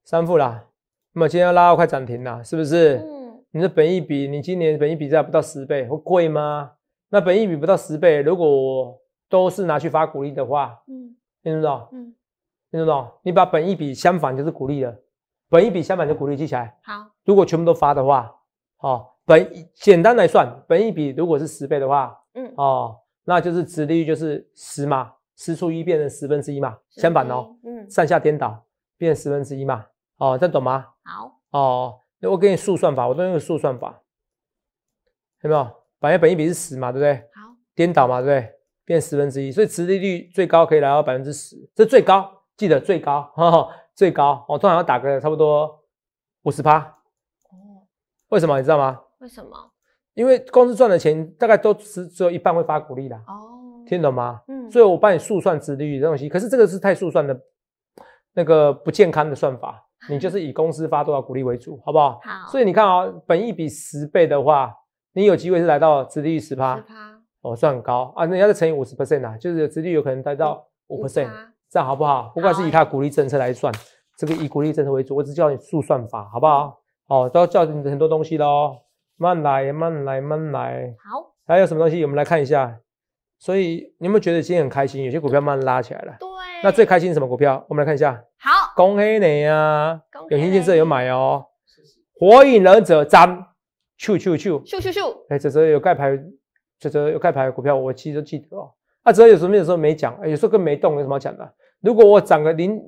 Speaker 2: 三副啦，那么今天拉到快涨停了，是不是？嗯。你的本益比，你今年本益比在不到十倍，会贵吗？那本益比不到十倍，如果我。都是拿去发鼓励的话，嗯，听得懂？嗯，听得懂？你把本一笔相反就是鼓励的，本一笔相反就鼓励记起来。好，如果全部都发的话，好，本简单来算，本一笔如果是十倍的话，嗯，哦，那就是直利率就是十嘛，十除一变成十分之一嘛，相反哦，嗯，上下颠倒变十分之一嘛，哦，这懂吗？好，哦，我给你速算法，我都用速算法，有没有？反正本一笔是十嘛，对不对？好，颠倒嘛，对不对？变十分之一，所以持利率最高可以来到百分之十，这最高记得最高，最高哦，通常要打个差不多五十八哦。为什么你知道吗？为什么？因为公司赚的钱大概都只只有一半会发股利的哦。听懂吗？嗯。所以我帮你速算持利率的东西，可是这个是太速算的，那个不健康的算法，你就 是以公司发多少股利为主，好不好？好。所以你看哦，本一比十倍的话，你有机会是来到直利率十趴。哦，算高啊，那你要再乘以五十 percent 啊，就是实际有可能达到五 percent，这样好不好？不管是以它鼓励政策来算，这个以鼓励政策为主，我只教你速算法，好不好？哦，都要教很多东西喽，慢来，慢来，慢来。好，还有什么东西？我们来看一下。所以你有没有觉得今天很开心？有些股票慢拉起来了。对。那最开心什么股票？我们来看一下。好。恭喜你啊？永新建设有买哦。火影忍者张，咻咻咻，咻咻咻。哎，这时候有盖牌。就是有开牌的股票，我其实都记得哦。那只要有什么，有时候没讲，有时候跟没动，有什么要讲的？如果我涨个零，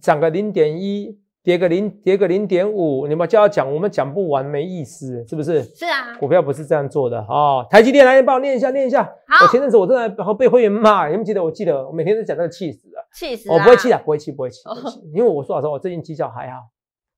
Speaker 2: 涨个零点一，跌个零，跌个零点五，你们就要讲，我们讲不完，没意思，是不是？是啊，股票不是这样做的哦。台积电，来帮我念一下，念一下。我前阵子我真的被会员骂，你不记得？我记得，我每天都讲真的气死了。气死！我不会气的，不会气，不会气，因为我说实话，我最近绩效还好，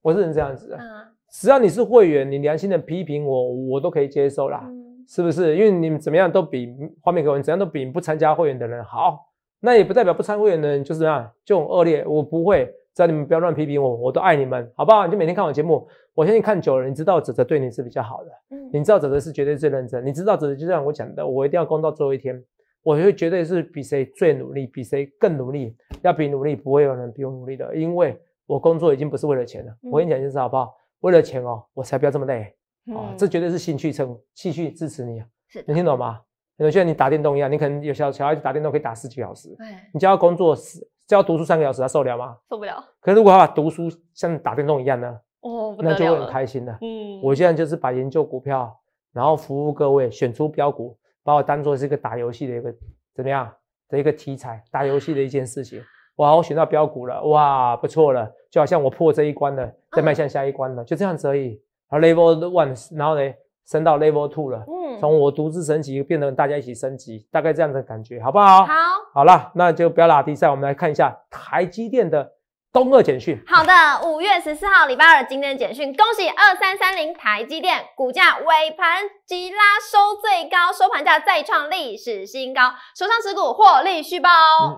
Speaker 2: 我是成这样子的。嗯。只要你是会员，你良心的批评我，我都可以接受啦。是不是？因为你们怎么样都比画面我，你怎样都比不参加会员的人好，那也不代表不参会员的人就是这样就很恶劣。我不会，只要你们不要乱批评我，我都爱你们，好不好？你就每天看我节目，我相信看久了，你知道哲泽对你是比较好的。嗯，你知道哲泽是绝对最认真，你知道哲泽就像我讲的，我一定要工作最后一天，我就绝对是比谁最努力，比谁更努力，要比努力，不会有人比我努力的，因为我工作已经不是为了钱了。我跟你讲一事好不好？为了钱哦，我才不要这么累。啊，这绝对是兴趣撑，兴趣支持你，能听懂吗？就像你打电动一样，你可能有小小孩子打电动可以打十几个小时，对，你只要工作只要读书三个小时，他受了吗？受不了。可是如果把读书像打电动一样呢？
Speaker 1: 哦，那就会很开心的。嗯，我
Speaker 2: 现在就是把研究股票，然后服务各位选出标股，把我当做是一个打游戏的一个怎么样的一个题材，打游戏的一件事情。哇，我选到标股了，哇，不错了，就好像我破这一关了，再迈向下一关了，就这样子而已。Level one，然后呢升到 Level two 了。嗯，从我独自升级，变成大家一起升级，大概这样的感觉，好不好？好，好了，那就不要拉低赛。我们来看一下台积电的。东二简讯，
Speaker 1: 好的，五月十四号礼拜二今天的简讯，恭喜二三三零台积电股价尾盘急拉收最高，收盘价再创历史新高，手上持股获利续包。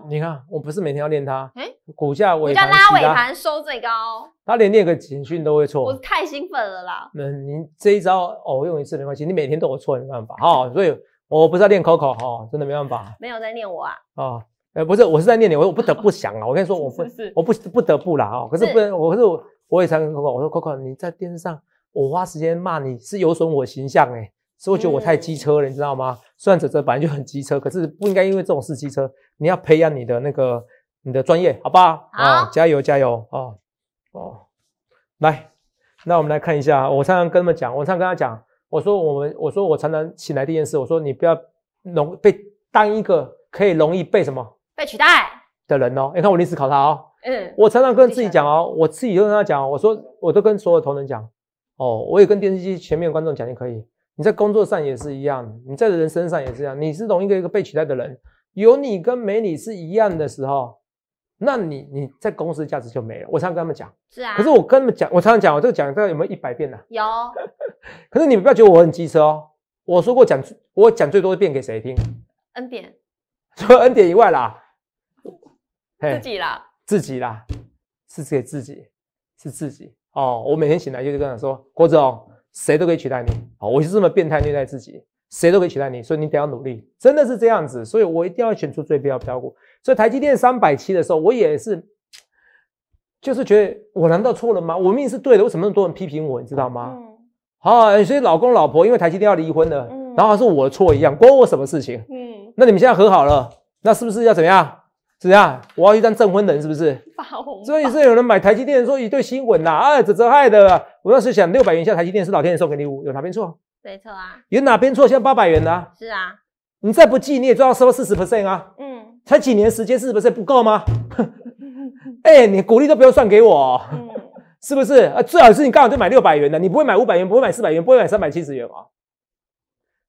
Speaker 2: 你看，我不是每天要练它，哎，股价尾盘拉尾盘收最高，它连念个简讯都会错，我
Speaker 1: 太兴奋了啦。
Speaker 2: 那您这一招哦，用一次没关系，你每天都有错，没办法，好，所以我不是在练口 o 哈，真的没办法，
Speaker 1: 没有在念我啊。
Speaker 2: 呃，不是，我是在念你，我我不得不想啊，我跟你说，我不，是我不不得不啦啊。可是不，能，我是我，我也常常跟我我说，c o 你在电视上，我花时间骂你是有损我形象哎，所以我觉得我太机车了，你知道吗？虽然哲哲本来就很机车，可是不应该因为这种事机车。你要培养你的那个你的专业，好不好？啊，加油加油啊！哦，来，那我们来看一下，我常常跟他们讲，我常常跟他讲，我说我们，我说我常常醒来第一件事，我说你不要容被当一个可以容易被什么。被取代的人哦，你看我临时考他哦。嗯，我常常跟自己讲哦，我自己又跟他讲，我说我都跟所有同仁讲哦，我也跟电视机前面观众讲就可以。你在工作上也是一样，你在人身上也是一样，你是同一个一个被取代的人。有你跟没你是一样的时候，那你你在公司的价值就没了。我常常跟他们讲，是啊。可是我跟他们讲，我常常讲，我这个讲，这个有没有一百遍啊？有。可是你不要觉得我很机车哦。我说过讲，我讲最多一遍给谁听？n 点，除了 N 点以外啦。自己啦，自己啦，是给自己，是自己哦。我每天醒来就跟他说：“郭总，谁都可以取代你。”哦，我就这么变态虐待自己，谁都可以取代你，所以你得要努力，真的是这样子。所以我一定要选出最标要标股。所以台积电三百七的时候，我也是，就是觉得我难道错了吗？我命是对的，为什么那么多人批评我？你知道吗？嗯。啊，所以老公老婆因为台积电要离婚了，嗯，然后还是我的错一样，关我什么事情？嗯。那你们现在和好了，那是不是要怎么样？是啊，我要去当证婚人，是不是？
Speaker 1: 所以是有人
Speaker 2: 买台积电，说一对新闻呐，啊，这这害的。我要是想六百元下台积电是老天爷送给你，有哪边错？没错啊，有哪边错？现在八百元的啊。是啊，你再不济你也赚到收四十 percent 啊。嗯。才几年时间，四十 percent 不够吗？哎，你鼓励都不用算给我，是不是？啊，最好是你刚好就买六百元的，你不会买五百元，不会买四百元，不会买三百七十元啊。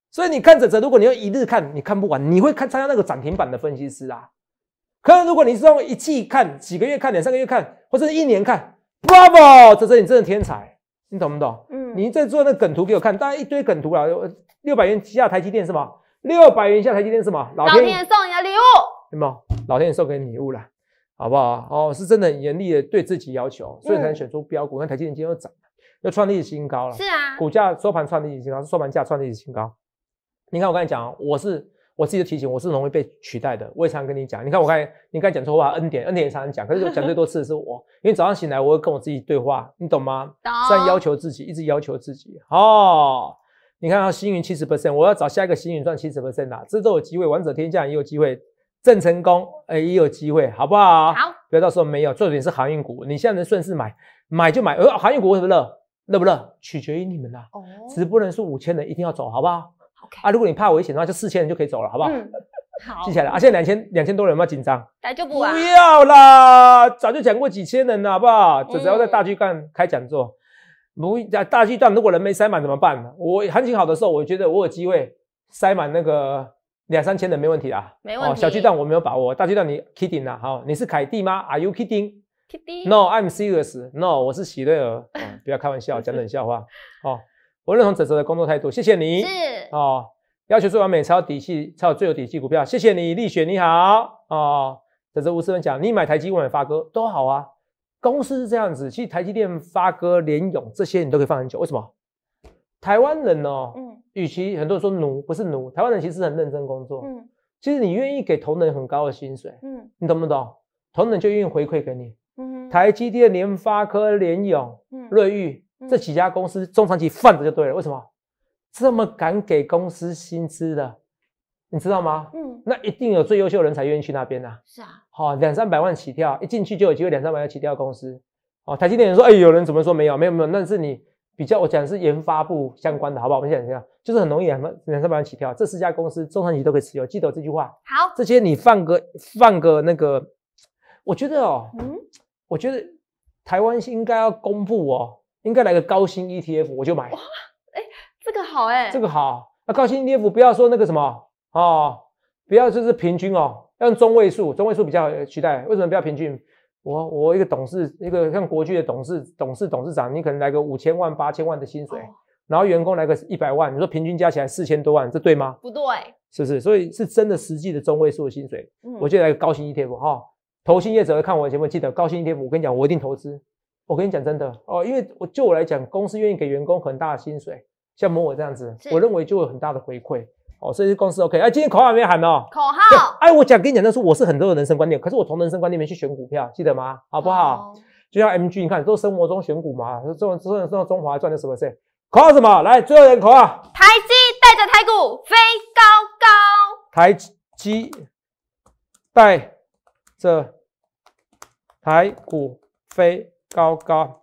Speaker 2: 所以你看着这，如果你要一日看，你看不完，你会看参加那个涨停板的分析师啊。可是如果你是用一季看，几个月看，两三个月看，或者一年看，b v o 这是你真的天才，你懂不懂？嗯，你在做那梗图给我看，大家一堆梗图啊，六百元以下台积电是吗？六百元以下台积电是吗？老天送你的礼物，有没老天送给你礼物了，好不好？哦，是真的很严厉的对自己要求，所以才能选出标股，那台积电今天又涨了，又创历史新高了。是啊，股价收盘创历史新高，收盘价创历史新高。你看我跟你讲，我是。我自己的提醒，我是容易被取代的。我也常跟你讲，你看我刚才，你刚讲错话，n 点，N 点也常讲，可是我讲最多次的是我，因为早上醒来我会跟我自己对话，你懂吗？懂。在要求自己，一直要求自己。哦，你看啊，星云七十 percent，我要找下一个星云赚七十 percent 啊，这都有机会，王者天下也有机会，郑成功哎也有机会，好不好？好。不要到时候没有，重点是航运股，你现在能顺势买，买就买。呃，航运股什不热？热不热？取决于你们啦。哦。直播人数五千人，一定要走，好不好？啊，如果你怕危险的话，就四千人就可以走了，好不好？嗯，好，记下来。啊，现在两千两千多人有没有紧张？
Speaker 1: 来就不玩。不要啦，
Speaker 2: 早就讲过几千人了，好不好？就只要在大区段开讲座。如在大区段，如果人没塞满怎么办？我行情好的时候，我觉得我有机会塞满那个两三千人没问题啊。没问题。小巨蛋我没有把握，大巨蛋你 kidding 啦，好，你是凯蒂吗？Are you
Speaker 1: kidding？Kidding？No，I'm
Speaker 2: serious。No，我是喜瑞尔，不要开玩笑，讲冷笑话，哦，我认同哲哲的工作态度，谢谢你。是哦，要求最完美，才有底气，才有最有底气股票。谢谢你，立雪你好哦。哲哲无思文讲，你买台积电、发哥都好啊。公司是这样子，其实台积电、发哥、联勇这些你都可以放很久。为什么？台湾人哦，嗯，与其很多人说奴，不是奴，台湾人其实很认真工作，嗯，其实你愿意给同仁很高的薪水，嗯，你懂不懂？同仁就愿意回馈给你，嗯，台积电、联发科、联勇、瑞昱。这几家公司中长期放着就对了，为什么这么敢给公司薪资的？你知道吗？嗯，那一定有最优秀的人才愿意去那边呐。是啊，好，两三百万起跳，一进去就有机会两三百万起跳公司。哦，台积电也说，哎，有人怎么说没有？没有没有，那是你比较。我讲是研发部相关的，好不好？我们现一下，就是很容易两三百万起跳。这四家公司中长期都可以持有，记得这句话。
Speaker 1: 好，这些你
Speaker 2: 放个放个那个，我觉得哦，嗯，我觉得台湾应该要公布哦。应该来个高薪 ETF，我就买。哇，
Speaker 1: 哎，这个好哎，这个
Speaker 2: 好。那高薪 ETF 不要说那个什么哦，不要就是平均哦，要用中位数，中位数比较取代。为什么不要平均？我我一个董事，一个像国巨的董事、董事、董事长，你可能来个五千万、八千万的薪水，然后员工来个一百万，你说平均加起来四千多万，这对吗？不对，是不是？所以是真的实际的中位数的薪水，我就来高薪 ETF 哈。投新业者会看我节目，记得高薪 ETF，我跟你讲，我一定投资。我跟你讲真的哦，因为我就我来讲，公司愿意给员工很大的薪水，像某某这样子，我认为就有很大的回馈哦。所以公司 OK。哎，今天口号还没喊哦，
Speaker 1: 口号。
Speaker 2: 哎，我讲跟你讲，那是我是很多的人生观念，可是我从人生观念里面去选股票，记得吗？好不好？就像 MG，你看，都生活中选股嘛，做这做中华赚的什么税？口号什么？来，最后人口号。台积
Speaker 1: 带着台股飞高高。
Speaker 2: 台积带着台股飞。高高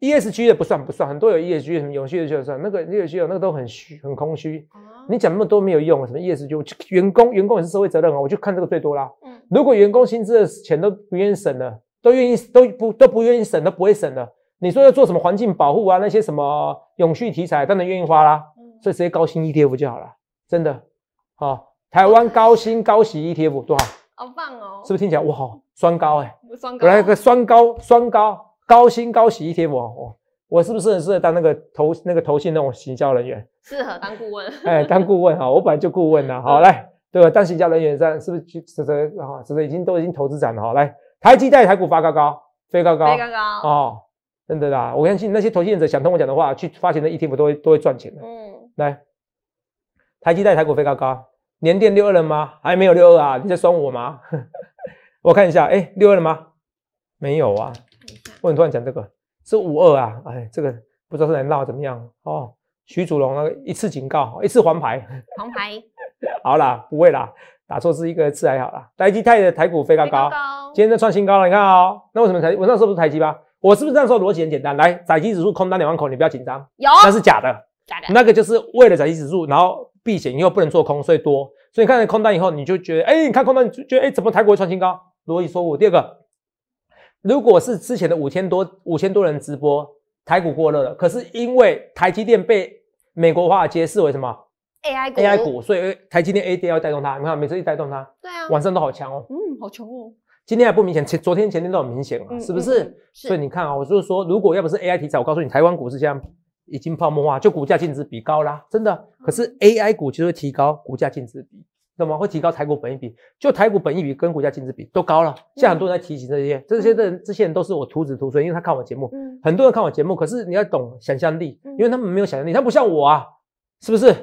Speaker 2: ，ESG 的不算不算，很多有 ESG 什么永续的就算那个，e s 有那个都很虚很空虚。你讲那么多没有用，什么 ESG 员工员工也是社会责任啊，我就看这个最多啦。如果员工薪资的钱都不愿意省的，都愿意都不都不愿意省都不会省的。你说要做什么环境保护啊那些什么永续题材，当然愿意花啦。所以直接高薪 E T F 就好了，真的。好，台湾高薪高息 E T F 多少？好棒哦，是不是听起来哇好双高哎？
Speaker 1: 双高，来个双
Speaker 2: 高双高。高薪高息 ETF，我是不是很适合当那个投那个投信那种行销人员？
Speaker 1: 适合当顾问，
Speaker 2: 哎，当顾问哈，我本来就顾问呐。好，来，对吧？当行销人员，这是不是值得？哈，值得，已经都已经投资展了哈。来，台积在台股发高高，飞高高，飞高高哦，真的啦，我相信那些投信者想听我讲的话，去发行的 ETF 都会都会赚钱的。嗯，来，台积在台股飞高高，年电六二了吗？还没有六二啊？你在酸我吗？我看一下，哎，六二了吗？没有啊。么突然讲这个是五二啊，哎，这个不知道是来闹怎么样哦。徐祖龙那个一次警告，一次黄牌。黄牌。好啦，不会啦，打错字一个字还好啦。台积泰的台股飞高高，今天在创新高了，你看哦。那为什么台？我那时候不是台积吧？我是不是那时候逻辑很简单？来，宅基指数空单两万口，你不要紧张。有那是假的，假的。那个就是为了宅基指数，然后避险，因为不能做空，所以多。所以你看了空单以后，你就觉得，哎，你看空单，你就觉得，哎，怎么台股创新高？逻辑错我第二个。如果是之前的五千多五千多人直播台股过热了，可是因为台积电被美国华尔街视为什么
Speaker 1: AI AI 股，
Speaker 2: 所以台积电 AI 要带动它。你看每次一带动它，对啊，晚上都好强哦。嗯，好强哦。今天还不明显，前昨天前天都很明显了，是不是？所以你看啊，我就是说，如果要不是 AI 提早，我告诉你，台湾股市现在已经泡沫化，就股价净值比高啦，真的。可是 AI 股其实会提高股价净值比。那么会提高台股本益比，就台股本益比跟股价净值比都高了。现在很多人在提醒这些，这些的这些人都是我徒子徒孙，因为他看我节目，嗯，很多人看我节目，可是你要懂想象力，因为他们没有想象力，他不像我啊，是不是？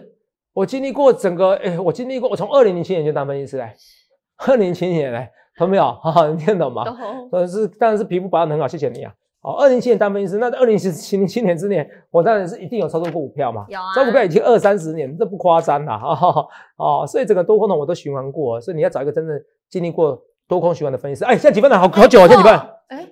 Speaker 2: 我经历过整个，哎，我经历过，我从二零零七年就当分析师了，二零零七年嘞，朋友，有？哈哈，你听懂吗？懂，是当然是皮肤保养很好，谢谢你啊。哦，二零七年当分析师，那在二零七七七年之内，我当然是一定有操作过股票嘛。有啊，股票已经二三十年，这不夸张啦哈、哦，所以整个多空呢我都循环过，所以你要找一个真正经历过多空循环的分析师。哎，现在几分了？好好久啊！现在几分？哎，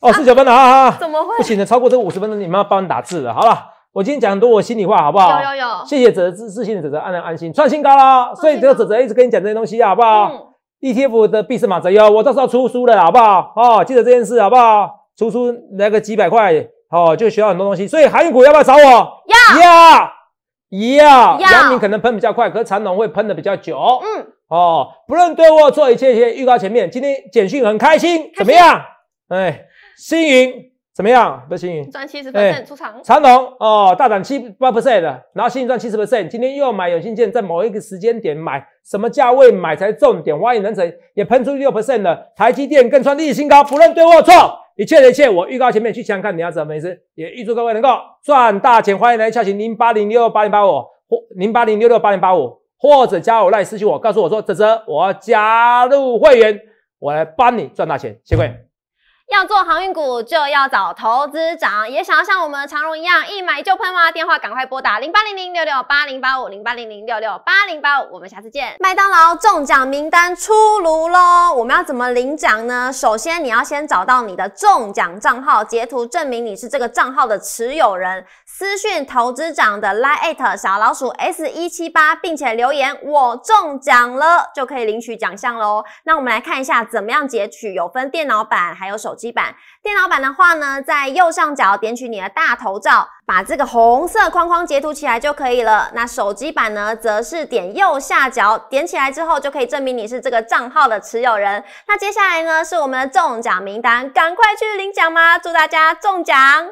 Speaker 2: 哦，十九分了啊！怎么会？不行的，超过这五十分钟，你们要帮你打字了。好了，我今天讲很多我心里话，好不好？有有有。谢谢泽自信的泽泽，安安安心。创新高啦！所以这个泽泽一直跟你讲这些东西，好不好？ETF 的必胜法则哟，我到时候出书了，好不好？哦，记得这件事，好不好？输出那个几百块，哦，就学到很多东西。所以韩运股要不要找我？要，要，要。阳明可能喷比较快，可是长隆会喷的比较久。嗯，哦，不论对或错，一切一切预告前面。今天简讯很开心，怎么样？哎，星云怎么样？不星云赚七十 percent 出
Speaker 1: 场。长隆
Speaker 2: 哦，大涨七八 percent 的，然后星云赚七十 percent。今天又要买永信建，在某一个时间点买，什么价位买才重点？万一能成也喷出六 percent 的，台积电更创历史新高。不论对或错。一切的一切，我预告前面去抢看你要怎么意思，也预祝各位能够赚大钱。欢迎来敲琴，零八零六八零八五或零八零六六八零八五，或者加我来私信我，告诉我说泽泽，我要加入会员，我来帮你赚大钱，谢谢。各位。
Speaker 1: 要做航运股，就要找投资长。也想要像我们长荣一样，一买就喷吗？电话赶快拨打零八零零六六八零八五零八零零六六八零八五。我们下次见。麦当劳中奖名单出炉喽！我们要怎么领奖呢？首先你要先找到你的中奖账号，截图证明你是这个账号的持有人。私讯投资长的 i at 小老鼠 S 一七八，并且留言我中奖了，就可以领取奖项喽。那我们来看一下，怎么样截取？有分电脑版，还有手机版。电脑版的话呢，在右上角点取你的大头照，把这个红色框框截图起来就可以了。那手机版呢，则是点右下角，点起来之后就可以证明你是这个账号的持有人。那接下来呢，是我们的中奖名单，赶快去领奖吧！祝大家中奖！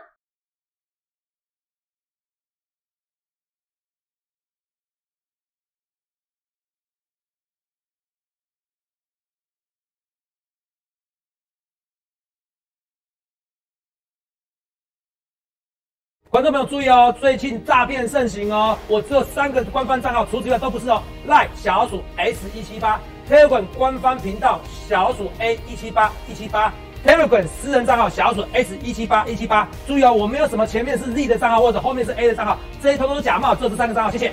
Speaker 2: 观众朋友注意哦，最近诈骗盛行哦，我这三个官方账号除此之外都不是哦，赖小鼠 s 一七八 t e r r y g u 官方频道小鼠 a 一七八一七八 t e r r y g u 私人账号小鼠 s 一七八一七八，注意哦，我没有什么前面是 Z 的账号或者后面是 a 的账号，这些通通是假冒，这是三个账号，谢谢。